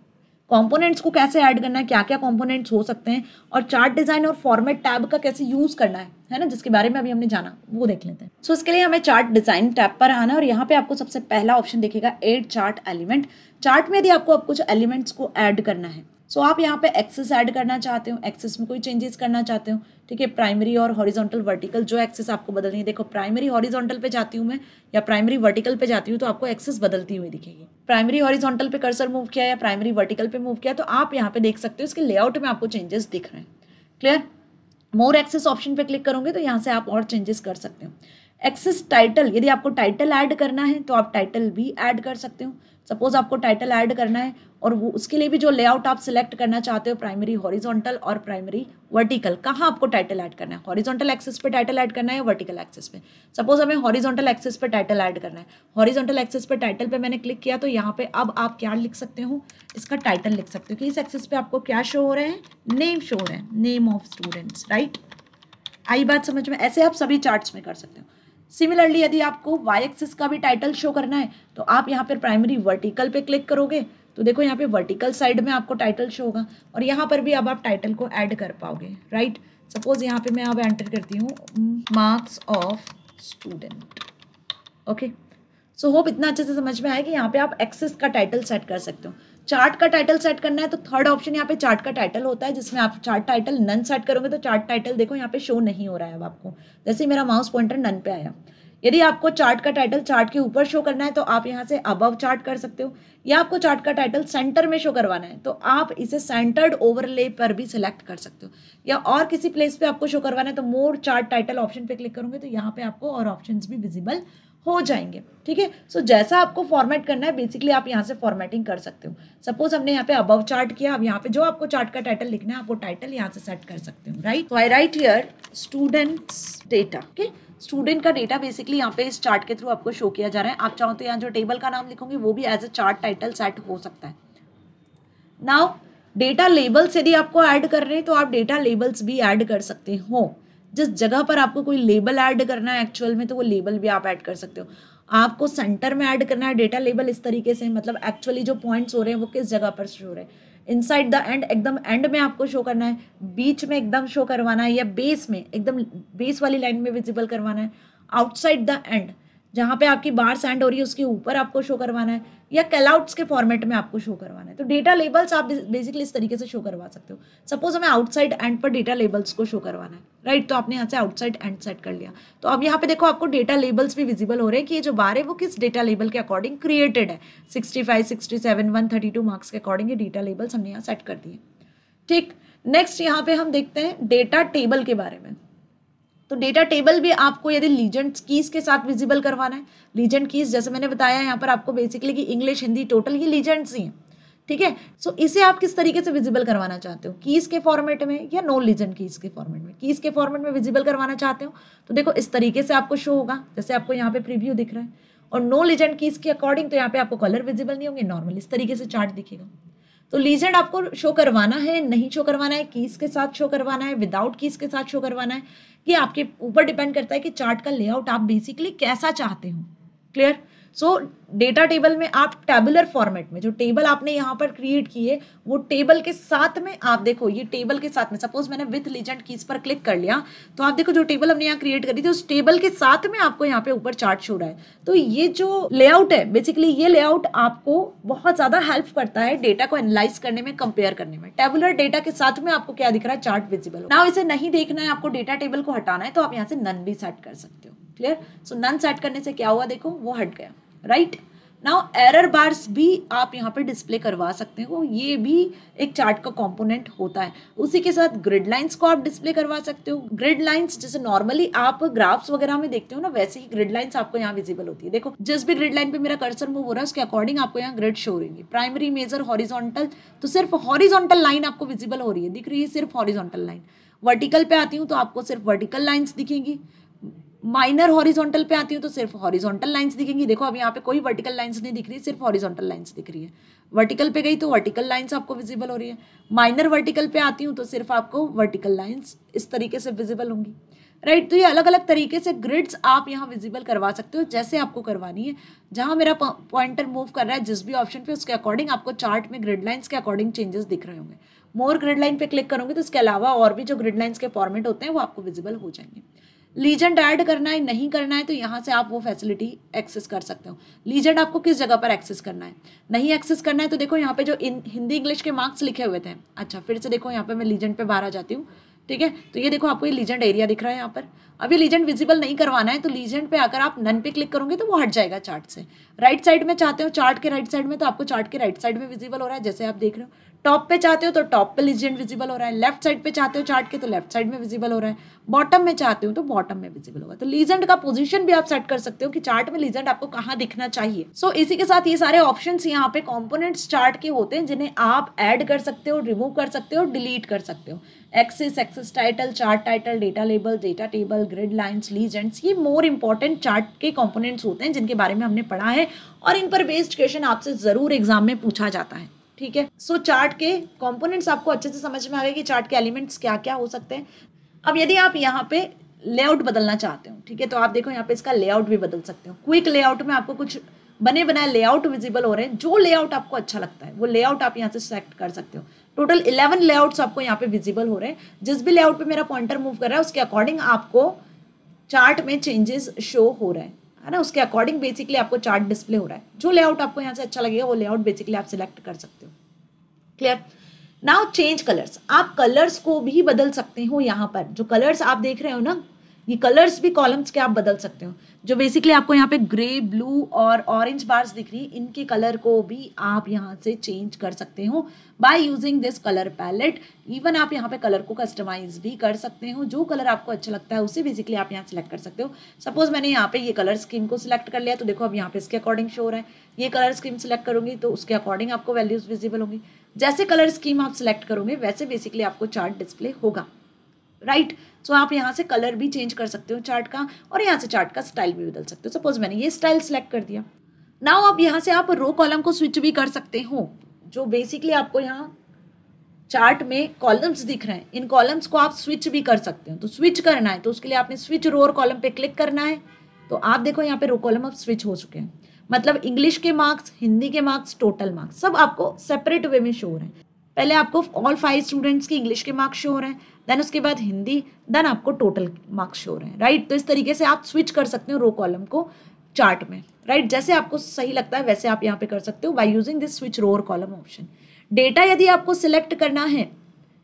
A: कंपोनेंट्स को कैसे ऐड करना है क्या क्या कंपोनेंट्स हो सकते हैं और चार्ट डिज़ाइन और फॉर्मेट टैब का कैसे यूज़ करना है है ना जिसके बारे में अभी हमने जाना वो देख लेते हैं सो so, इसके लिए हमें चार्ट डिज़ाइन टैब पर आना है और यहाँ पे आपको सबसे पहला ऑप्शन देखेगा एड चार्ट एलिमेंट चार्ट में यदि आपको अब कुछ एलिमेंट्स को ऐड करना है सो आप यहाँ पे एक्सेस ऐड करना चाहते हो एक्सेस में कोई चेंजेस करना चाहते हो ठीक है प्राइमरी और हॉरिजॉन्टल वर्टिकल जो एक्सेस आपको बदलनी है देखो प्राइमरी हॉरिजॉन्टल पे जाती हूँ मैं या प्राइमरी वर्टिकल पे जाती हूँ तो आपको एक्सेस बदलती हुई दिखेगी प्राइमरी हॉरिजॉन्टल पे कर्सर मूव किया या प्राइमरी वर्टिकल पे मूव किया तो आप यहाँ पे देख सकते हो इसके लेआउट में आपको चेंजेस दिख रहे हैं क्लियर मोर एक्सेस ऑप्शन पे क्लिक करोगे तो यहाँ से आप और चेंजेस कर सकते हो एक्सेस टाइटल यदि आपको टाइटल ऐड करना है तो आप टाइटल भी ऐड कर सकते हो सपोज आपको टाइटल ऐड करना है और वो उसके लिए भी जो लेआउट आप सिलेक्ट करना चाहते हो प्राइमरी हॉरिजॉन्टल और प्राइमरी वर्टिकल कहाँ आपको टाइटल ऐड करना है हॉरिजॉन्टल एक्सेस पे टाइटल ऐड करना है या वर्टिकल एक्सेस पे सपोज हमें हॉरिजॉन्टल एक्सेस पे टाइटल ऐड करना है हॉरिजॉन्टल एक्सेस पे टाइटल पे मैंने क्लिक किया तो यहाँ पे अब आप क्या लिख सकते हो इसका टाइटल लिख सकते हो कि इस एक्सेस पे आपको क्या शो हो रहे हैं नेम शो हो रहे हैं name of students right I बात समझ में ऐसे आप सभी चार्ट्स में कर सकते हो सिमिलरली यदि आपको वाई एक्सिस का भी टाइटल शो करना है तो आप यहाँ पर प्राइमरी वर्टिकल पे क्लिक करोगे तो देखो यहाँ पे वर्टिकल साइड में आपको टाइटल शो होगा और यहाँ पर भी अब आप टाइटल को ऐड कर पाओगे राइट सपोज यहाँ पे मैं अब एंटर करती हूँ marks of student okay so hope इतना अच्छे से समझ में आया कि यहाँ पे आप एक्सेस का टाइटल सेट कर सकते हो चार्ट का टाइटल सेट करना है तो थर्ड ऑप्शन यहाँ पे चार्ट का टाइटल होता है जिसमें आप चार्ट टाइटल नन सेट करोगे तो चार्ट टाइटल देखो यहाँ पे शो नहीं हो रहा है अब आपको जैसे मेरा माउस पॉइंटर नन पे आया यदि आपको चार्ट का टाइटल चार्ट के ऊपर शो करना है तो आप यहाँ से अबव चार्ट कर सकते हो या आपको चार्ट का टाइटल सेंटर में शो करवाना है तो आप इसे सेंटर्ड ओवरले पर भी सिलेक्ट कर सकते हो या और किसी प्लेस पे आपको शो करवाना है तो मोर चार्ट टाइटल ऑप्शन पे क्लिक करोगे तो यहाँ पे आपको और ऑप्शंस भी विजिबल हो जाएंगे ठीक है सो जैसा आपको फॉर्मेट करना है बेसिकली आप यहाँ से फॉर्मेटिंग कर सकते हो सपोज हमने यहाँ पे अबव चार्ट किया अब यहाँ पे जो आपको चार्ट का टाइटल लिखना है आप वो टाइटल यहाँ से सेट कर सकते हो right I write here students data okay student का डेटा बेसिकली यहाँ पे इस चार्ट के थ्रू आपको शो किया जा रहा है आप चाहो तो यहाँ जो टेबल का नाम लिखोगे वो भी as a chart title set हो सकता है नाउ डेटा लेबल्स यदि आपको ऐड कर रहे हैं तो आप डेटा लेबल्स भी ऐड कर सकते हो जिस जगह पर आपको कोई लेबल ऐड करना है एक्चुअल में तो वो लेबल भी आप ऐड कर सकते हो आपको सेंटर में ऐड करना है डेटा लेबल इस तरीके से मतलब एक्चुअली जो पॉइंट्स हो रहे हैं वो किस जगह पर शो हो रहे हैं इनसाइड द एंड एकदम एंड में आपको शो करना है बीच में एकदम शो करवाना है या बेस में एकदम बेस वाली लाइन में विजिबल करवाना है आउटसाइड द एंड जहाँ पे आपकी बार सैंड हो रही है उसके ऊपर आपको शो करवाना है या कैलआउट्स के फॉर्मेट में आपको शो करवाना है तो डेटा लेबल्स आप बेसिकली इस तरीके से शो करवा सकते हो सपोज हमें आउटसाइड एंड पर डेटा लेबल्स को शो करवाना है राइट right? तो आपने यहाँ से आउटसाइड एंड सेट कर लिया तो अब यहाँ पे देखो आपको डेटा लेबल्स भी विजिबल हो रहे हैं कि ये जो बार है वो किस डेटा लेबल के अकॉर्डिंग क्रिएटेड है sixty five sixty seven one thirty two marks के अकॉर्डिंग ये डेटा लेबल्स हमने यहाँ सेट कर दिए ठीक नेक्स्ट यहाँ पे हम देखते हैं डेटा टेबल के बारे में तो डेटा टेबल भी आपको यदि लीजेंट कीज़ के साथ विजिबल करवाना है लीजेंट कीज़ जैसे मैंने बताया यहाँ पर आपको बेसिकली कि इंग्लिश हिंदी टोटल ही लीजेंट्स ही हैं ठीक है सो so, इसे आप किस तरीके से विजिबल करवाना चाहते हो कीज़ के फॉर्मेट में या नो लीजेंट कीज़ के फॉर्मेट में कीज़ के फॉर्मेट में विजिबल करवाना चाहते हो तो देखो इस तरीके से आपको शो होगा जैसे आपको यहाँ पे प्रीव्यू दिख रहा है और नो लीजेंट कीज़ के अकॉर्डिंग तो यहाँ पे आपको कलर विजिबल नहीं होंगे नॉर्मल इस तरीके से चार्ट दिखेगा तो लीजेंड आपको शो करवाना है नहीं शो करवाना है कीस के साथ शो करवाना है विदाउट कीस के साथ शो करवाना है ये आपके ऊपर डिपेंड करता है कि चार्ट का लेआउट आप बेसिकली कैसा चाहते हो क्लियर सो डेटा टेबल में आप टेबुलर फॉर्मेट में जो टेबल आपने यहाँ पर क्रिएट की है वो टेबल के साथ में आप देखो ये टेबल के साथ में सपोज मैंने विथ लीजेंड कीज पर क्लिक कर लिया तो आप देखो जो टेबल हमने यहाँ क्रिएट करी थी उस टेबल के साथ में आपको यहाँ पे ऊपर चार्ट छो रहा है तो ये जो लेआउट है बेसिकली ये लेआउट आपको बहुत ज़्यादा हेल्प करता है डेटा को एनालाइज करने में कंपेयर करने में टेबुलर डेटा के साथ में आपको क्या दिख रहा है चार्ट विजिबल ना इसे नहीं देखना है आपको डेटा टेबल को हटाना है तो आप यहाँ से नन भी सेट कर सकते हो क्लियर सो नन सेट करने से क्या हुआ देखो वो हट गया राइट नाउ एरर बार्स भी आप यहाँ पे डिस्प्ले करवा सकते हो ये भी एक चार्ट का कंपोनेंट होता है उसी के साथ ग्रिड लाइंस को आप डिस्प्ले करवा सकते हो ग्रिड लाइंस जैसे नॉर्मली आप ग्राफ्स वगैरह में देखते हो ना वैसे ही ग्रिड लाइंस आपको यहाँ विजिबल होती है देखो जिस भी ग्रिड लाइन पे मेरा कर्सर मूव हो रहा है उसके अकॉर्डिंग आपको यहाँ ग्रिड शो रहेंगी प्राइमरी मेजर हॉरिजोंटल तो सिर्फ हॉरिजोंटल लाइन आपको विजिबल हो रही है दिख रही है सिर्फ हॉरिजोंटल लाइन वर्टिकल पे आती हूँ तो आपको सिर्फ वर्टिकल लाइन्स दिखेंगी माइनर हॉरिजॉन्टल पे आती हूँ तो सिर्फ हॉरिजॉन्टल लाइंस दिखेंगी देखो अब यहाँ पे कोई वर्टिकल लाइंस नहीं दिख रही सिर्फ हॉरिजॉन्टल लाइंस दिख रही है वर्टिकल पे गई तो वर्टिकल लाइंस आपको विजिबल हो रही है माइनर वर्टिकल पे आती हूँ तो सिर्फ आपको वर्टिकल लाइंस इस तरीके से विजिबल होंगी राइट right, तो ये अलग अलग तरीके से ग्रिड्स आप यहाँ विजिबल करवा सकते हो जैसे आपको करवानी है जहाँ मेरा पॉइंटर मूव कर रहा है जिस भी ऑप्शन पे उसके अकॉर्डिंग आपको चार्ट में ग्रिड लाइन्स के अकॉर्डिंग चेंजेस दिख रहे होंगे मोर ग्रिड लाइन पे क्लिक करोगे तो इसके अलावा और भी जो ग्रिड लाइन्स के फॉर्मेट होते हैं वो आपको विजिबल हो जाएंगे लीजेंड ऐड करना है नहीं करना है तो यहाँ से आप वो फैसिलिटी एक्सेस कर सकते हो लीजेंड आपको किस जगह पर एक्सेस करना है नहीं एक्सेस करना है तो देखो यहाँ पे जो हिंदी इंग्लिश के मार्क्स लिखे हुए थे अच्छा फिर से देखो यहाँ पे मैं लीजेंड पे बाहर आ जाती हूँ ठीक है तो ये देखो आपको ये लीजेंड एरिया दिख रहा है यहाँ पर अब ये लीजेंड विजिबल नहीं करवाना है तो लीजेंड पे आकर आप नन पे क्लिक करोगे तो वो हट जाएगा चार्ट से राइट साइड में चाहते हो चार्ट के राइट साइड में तो आपको चार्ट के राइट साइड में विजिबल हो रहा है जैसे आप देख रहे हो टॉप पे चाहते हो तो टॉप पे लीजेंड विजिबल हो रहा है लेफ्ट साइड पे चाहते हो चार्ट के तो लेफ्ट साइड में विजिबल हो रहा है बॉटम में चाहते हो तो बॉटम में विजिबल होगा तो लीजेंड का पोजिशन भी आप सेट कर सकते हो कि चार्ट में लीजेंड आपको कहाँ दिखना चाहिए सो इसी के साथ ये सारे ऑप्शन यहाँ पे कॉम्पोनेंट्स चार्ट के होते हैं जिन्हें आप एड कर सकते हो रिमूव कर सकते हो डिलीट कर सकते हो axis axis title chart title data label data table grid lines legends ये मोर इंपॉर्टेंट चार्ट के कंपोनेंट्स होते हैं जिनके बारे में हमने पढ़ा है और इन पर बेस्ड क्वेश्चन आपसे ज़रूर एग्जाम में पूछा जाता है ठीक है सो so, चार्ट के कॉम्पोनेंट्स आपको अच्छे से समझ में आ गए कि चार्ट के एलिमेंट्स क्या क्या हो सकते हैं अब यदि आप यहाँ पे लेआउट बदलना चाहते हो ठीक है तो आप देखो यहाँ पे इसका लेआउट भी बदल सकते हो क्विक लेआउट में आपको कुछ बने बनाए लेआउट विजिबल हो रहे हैं जो लेआउट आपको अच्छा लगता है वो लेआउट आप यहाँ से सेलेक्ट कर सकते हो टोटल इलेवन लेआउट्स आपको यहाँ पे विजिबल हो रहे हैं जिस भी लेआउट पे मेरा पॉइंटर मूव कर रहा है उसके अकॉर्डिंग आपको चार्ट में चेंजेस शो हो रहा है है ना उसके अकॉर्डिंग बेसिकली आपको चार्ट डिस्प्ले हो रहा है जो लेआउट आपको यहाँ से अच्छा लगेगा वो लेआउट बेसिकली आप सिलेक्ट कर सकते हो क्लियर नाउ चेंज कलर्स आप कलर्स को भी बदल सकते हो यहाँ पर जो कलर्स आप देख रहे हो ना ये कलर्स भी कॉलम्स के आप बदल सकते हो जो बेसिकली आपको यहाँ पे ग्रे ब्लू और ऑरेंज बार्स दिख रही है इनके कलर को भी आप यहाँ से चेंज कर सकते हो by using this colour palette even आप यहाँ पे कलर को कस्टमाइज भी कर सकते हो जो कलर आपको अच्छा लगता है उसे बेसिकली आप यहाँ सेलेक्ट कर सकते हो सपोज मैंने यहाँ पे ये कलर स्कीम को सिलेक्ट कर लिया तो देखो अब यहाँ पे इसके अकॉर्डिंग शोर है ये कलर स्कीम सेलेक्ट करूंगी तो उसके अकॉर्डिंग आपको वैल्यूज़ विजिबल होंगी जैसे कलर स्कीम आप सिलेक्ट करोगे वैसे बेसिकली आपको चार्ट डिस्प्ले होगा राइट right? सो आप यहाँ से कलर भी चेंज कर सकते हो चार्ट का और यहाँ से चार्ट का स्टाइल भी बदल सकते हो सपोज मैंने ये स्टाइल सेलेक्ट कर दिया नाउ आप यहाँ से आप रो कॉलम को स्विच भी कर सकते हो जो बेसिकली आपको यहाँ चार्ट में कॉलम्स दिख रहे हैं इन कॉलम्स को आप स्विच भी कर सकते हो तो स्विच करना है तो उसके लिए आपने स्विच रो और कॉलम पे क्लिक करना है तो आप देखो यहाँ पे रो कॉलम अब स्विच हो चुके हैं मतलब इंग्लिश के मार्क्स हिंदी के मार्क्स टोटल मार्क्स सब आपको सेपरेट वे में शो हो रहे हैं पहले आपको ऑल फाइव स्टूडेंट्स की इंग्लिश के मार्क्स शो हो रहे हैं देन उसके बाद हिंदी देन आपको टोटल मार्क्स शो हो रहे हैं राइट तो इस तरीके से आप स्विच कर सकते हो रो कॉलम को चार्ट में राइट जैसे आपको सही लगता है वैसे आप यहाँ पे कर सकते हो by using this switch row और कॉलम ऑप्शन डेटा यदि आपको सिलेक्ट करना है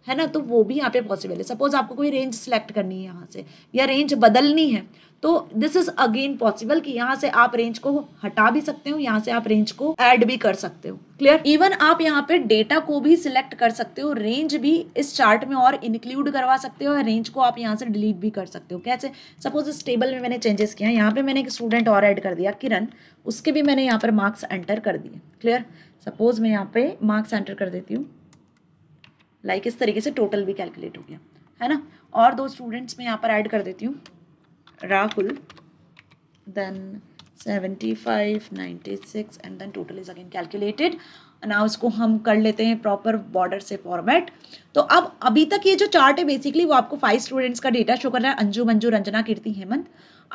A: है ना तो वो भी यहाँ पे पॉसिबल है सपोज आपको कोई रेंज सिलेक्ट करनी है यहाँ से या रेंज बदलनी है तो दिस इज अगेन पॉसिबल कि यहाँ से आप रेंज को हटा भी सकते हो यहाँ से आप रेंज को ऐड भी कर सकते हो क्लियर इवन आप यहाँ पे डेटा को भी सिलेक्ट कर सकते हो रेंज भी इस चार्ट में और इंक्लूड करवा सकते हो रेंज को आप यहाँ से डिलीट भी कर सकते हो कैसे सपोज इस टेबल में मैंने चेंजेस किया यहाँ पे मैंने एक स्टूडेंट और ऐड कर दिया किरण उसके भी मैंने यहाँ पर मार्क्स एंटर कर दिए क्लियर सपोज मैं यहाँ पे मार्क्स एंटर कर देती हूँ लाइक like इस तरीके से टोटल भी कैलकुलेट हो गया है ना और दो स्टूडेंट्स मैं यहाँ पर ऐड कर देती हूँ Rahul then 75 96 and then total is again calculated Now इसको हम कर लेते हैं proper border से format. तो अब अभी तक ये जो chart है basically वो आपको five students का data show कर रहा है अंजू मंजू रंजना कीर्ति हेमंत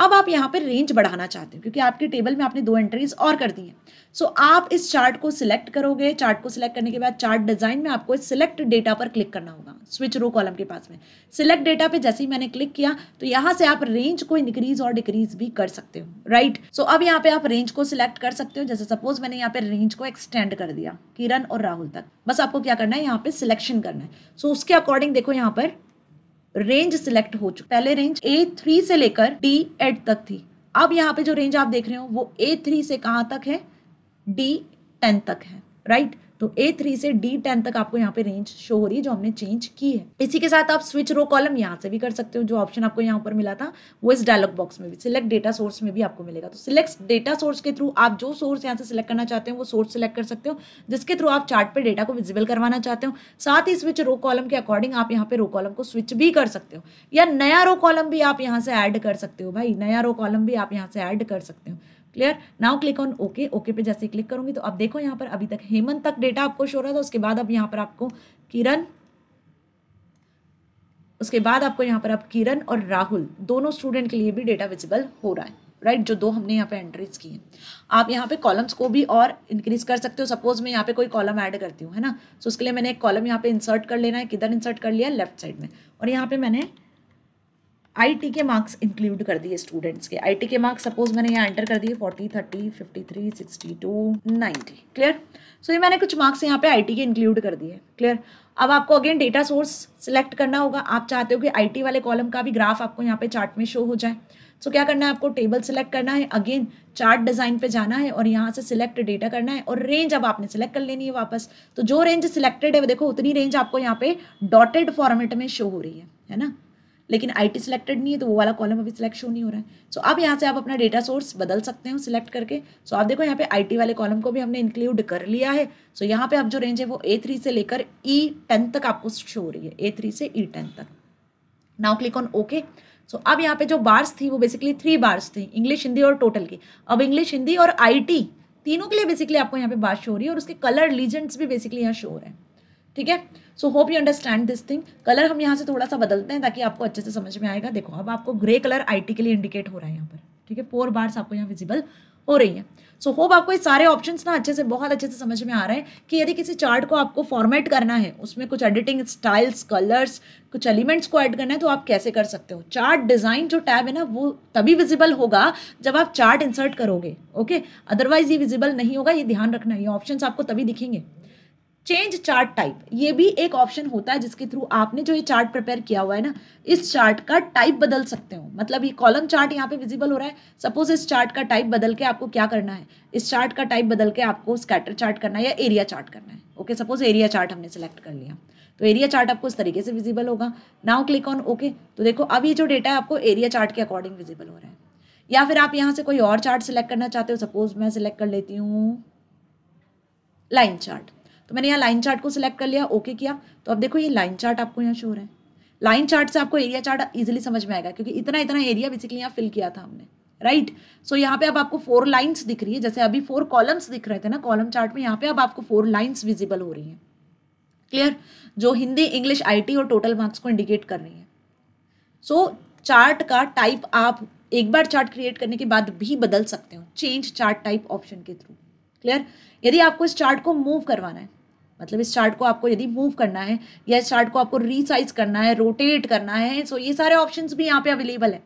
A: अब आप यहाँ पर रेंज बढ़ाना चाहते हो क्योंकि आपके टेबल में आपने दो एंट्रीज और कर दी हैं सो so, आप इस चार्ट को सिलेक्ट करोगे चार्ट को सिलेक्ट करने के बाद चार्ट डिज़ाइन में आपको सिलेक्ट डेटा पर क्लिक करना होगा स्विच रो कॉलम के पास में सिलेक्ट डेटा पे जैसे ही मैंने क्लिक किया तो यहाँ से आप रेंज को इंक्रीज और डिक्रीज भी कर सकते हो राइट सो अब यहाँ पे आप रेंज को सिलेक्ट कर सकते हो जैसे सपोज मैंने यहाँ पे रेंज को एक्सटेंड कर दिया किरण और राहुल तक बस आपको क्या करना है यहाँ पे सिलेक्शन करना है सो so, उसके अकॉर्डिंग देखो यहाँ पर रेंज सिलेक्ट हो चुकी पहले रेंज ए थ्री से लेकर डी एट तक थी अब यहाँ पे जो रेंज आप देख रहे हो वो ए थ्री से कहाँ तक है डी टेन तक है राइट right? तो ए थ्री से डी टेन तक आपको यहाँ पे रेंज शो हो रही है जो हमने चेंज की है इसी के साथ आप स्विच रो कॉलम यहाँ से भी कर सकते हो जो ऑप्शन आपको यहाँ पर मिला था वो इस डायलॉग बॉक्स में भी सिलेक्ट डेटा सोर्स में भी आपको मिलेगा तो सिलेक्ट डेटा सोर्स के थ्रू आप जो सोर्स यहाँ से सिलेक्ट करना चाहते हो वो सोर्स सिलेक्ट कर सकते हो जिसके थ्रू आप चार्ट पे डेटा को विजिबल करवाना चाहते हो साथ ही स्विच रो कॉलम के अकॉर्डिंग आप यहाँ पे रो कॉलम को स्विच भी कर सकते हो या नया रो कॉलम भी आप यहाँ से ऐड कर सकते हो भाई नया रो कॉलम भी आप यहाँ से ऐड कर सकते हो clear now click on okay okay पे जैसे क्लिक करूंगी तो अब देखो यहाँ पर अभी तक हेमंत तक डेटा आपको शो रहा था उसके बाद अब यहाँ पर आपको किरण उसके बाद आपको यहाँ पर अब किरण और राहुल दोनों स्टूडेंट के लिए भी डेटा विजिबल हो रहा है राइट right, जो दो हमने यहाँ पे एंट्रीज की हैं आप यहाँ पे कॉलम्स को भी और इंक्रीज कर सकते हो सपोज मैं यहाँ पे कोई कॉलम ऐड करती हूँ है ना सो तो so, उसके लिए मैंने एक कॉलम यहाँ पे इंसर्ट कर लेना है किधर इंसर्ट कर लिया लेफ्ट साइड में और यहाँ पे मैंने आईटी के मार्क्स इंक्लूड कर दिए स्टूडेंट्स के आईटी के मार्क्स सपोज मैंने यहाँ एंटर कर दिए 40, 30, 53, 62, 90 क्लियर सो ये मैंने कुछ मार्क्स यहाँ पे आईटी के इंक्लूड कर दिए क्लियर अब आपको अगेन डेटा सोर्स सिलेक्ट करना होगा आप चाहते हो कि आईटी वाले कॉलम का भी ग्राफ आपको यहाँ पे चार्ट में शो हो जाए सो so, क्या करना है आपको टेबल सेलेक्ट करना है अगेन चार्ट डिज़ाइन पे जाना है और यहाँ से सिलेक्ट डेटा करना है और रेंज अब आपने सेलेक्ट कर लेनी है वापस तो जो रेंज सिलेक्टेड है देखो उतनी रेंज आपको यहाँ पे डॉटेड फॉर्मेट में शो हो रही है है ना लेकिन आई टी सिलेक्टेड नहीं है तो वो वाला कॉलम अभी सिलेक्ट शो नहीं हो रहा है सो so, अब यहाँ से आप अपना डेटा सोर्स बदल सकते हो सिलेक्ट करके सो so, आप देखो यहाँ पे आई वाले कॉलम को भी हमने इंक्लूड कर लिया है सो so, यहाँ पे अब जो रेंज है वो ए थ्री से लेकर ई e टेन तक आपको शो हो रही है ए थ्री से ई e टेन तक now click on okay so अब यहाँ पे जो बार्स थी वो बेसिकली थ्री बार्स थी इंग्लिश हिंदी और टोटल की अब इंग्लिश हिंदी और आई तीनों के लिए बेसिकली आपको यहाँ पे बात शो हो रही है और उसके कलर लीजेंड्स भी बेसिकली यहाँ शो हो रहे हैं ठीक है so hope you understand this thing colour हम यहाँ से थोड़ा सा बदलते हैं ताकि आपको अच्छे से समझ में आएगा देखो अब आपको ग्रे कलर आईटी के लिए इंडिकेट हो रहा है यहाँ पर ठीक है फोर बार्स आपको यहाँ विजिबल हो रही है सो होप आपको ये सारे ऑप्शंस ना अच्छे से बहुत अच्छे से समझ में आ रहे हैं कि यदि किसी चार्ट को आपको फॉर्मेट करना है उसमें कुछ एडिटिंग स्टाइल्स कलर्स कुछ एलिमेंट्स को ऐड करना है तो आप कैसे कर सकते हो चार्ट डिज़ाइन जो टैब है ना वो तभी विजिबल होगा जब आप चार्ट इंसर्ट करोगे ओके अदरवाइज ये विजिबल नहीं होगा ये ध्यान रखना ये ऑप्शन आपको तभी दिखेंगे चेंज चार्ट टाइप ये भी एक ऑप्शन होता है जिसके थ्रू आपने जो ये चार्ट प्रिपेयर किया हुआ है ना इस चार्ट का टाइप बदल सकते हो मतलब ये कॉलम चार्ट यहाँ पे विजिबल हो रहा है सपोज इस चार्ट का टाइप बदल के आपको क्या करना है इस चार्ट का टाइप बदल के आपको स्कैटर चार्ट करना है या एरिया चार्ट करना है ओके सपोज एरिया चार्ट हमने सेलेक्ट कर लिया तो एरिया चार्ट आपको इस तरीके से विजिबल होगा नाउ क्लिक ऑन ओके तो देखो अब ये जो डेटा है आपको एरिया चार्ट के अकॉर्डिंग विजिबल हो रहा है या फिर आप यहाँ से कोई और चार्ट सेलेक्ट करना चाहते हो सपोज मैं सिलेक्ट कर लेती हूँ लाइन चार्ट तो मैंने यहाँ लाइन चार्ट को सिलेक्ट कर लिया ओके किया तो अब देखो ये लाइन चार्ट आपको यहाँ शोर है लाइन चार्ट से आपको एरिया चार्ट इजिली समझ में आएगा क्योंकि इतना इतना एरिया बेसिकली यहाँ फिल किया था हमने राइट सो so, यहाँ पे अब आपको फोर लाइंस दिख रही है जैसे अभी फोर कॉलम्स दिख रहे थे ना कॉलम चार्ट में यहाँ पे अब आपको फोर लाइंस विजिबल हो रही हैं क्लियर जो हिंदी इंग्लिश आईटी और टोटल मार्क्स को इंडिकेट कर रही है सो so, चार्ट का टाइप आप एक बार चार्ट क्रिएट करने के बाद भी बदल सकते हो चेंज चार्ट टाइप ऑप्शन के थ्रू क्लियर यदि आपको इस चार्ट को मूव करवाना है मतलब इस चार्ट को आपको यदि मूव करना है या इस चार्ट को आपको रीसाइज करना है रोटेट करना है सो ये सारे ऑप्शंस भी यहाँ पे अवेलेबल है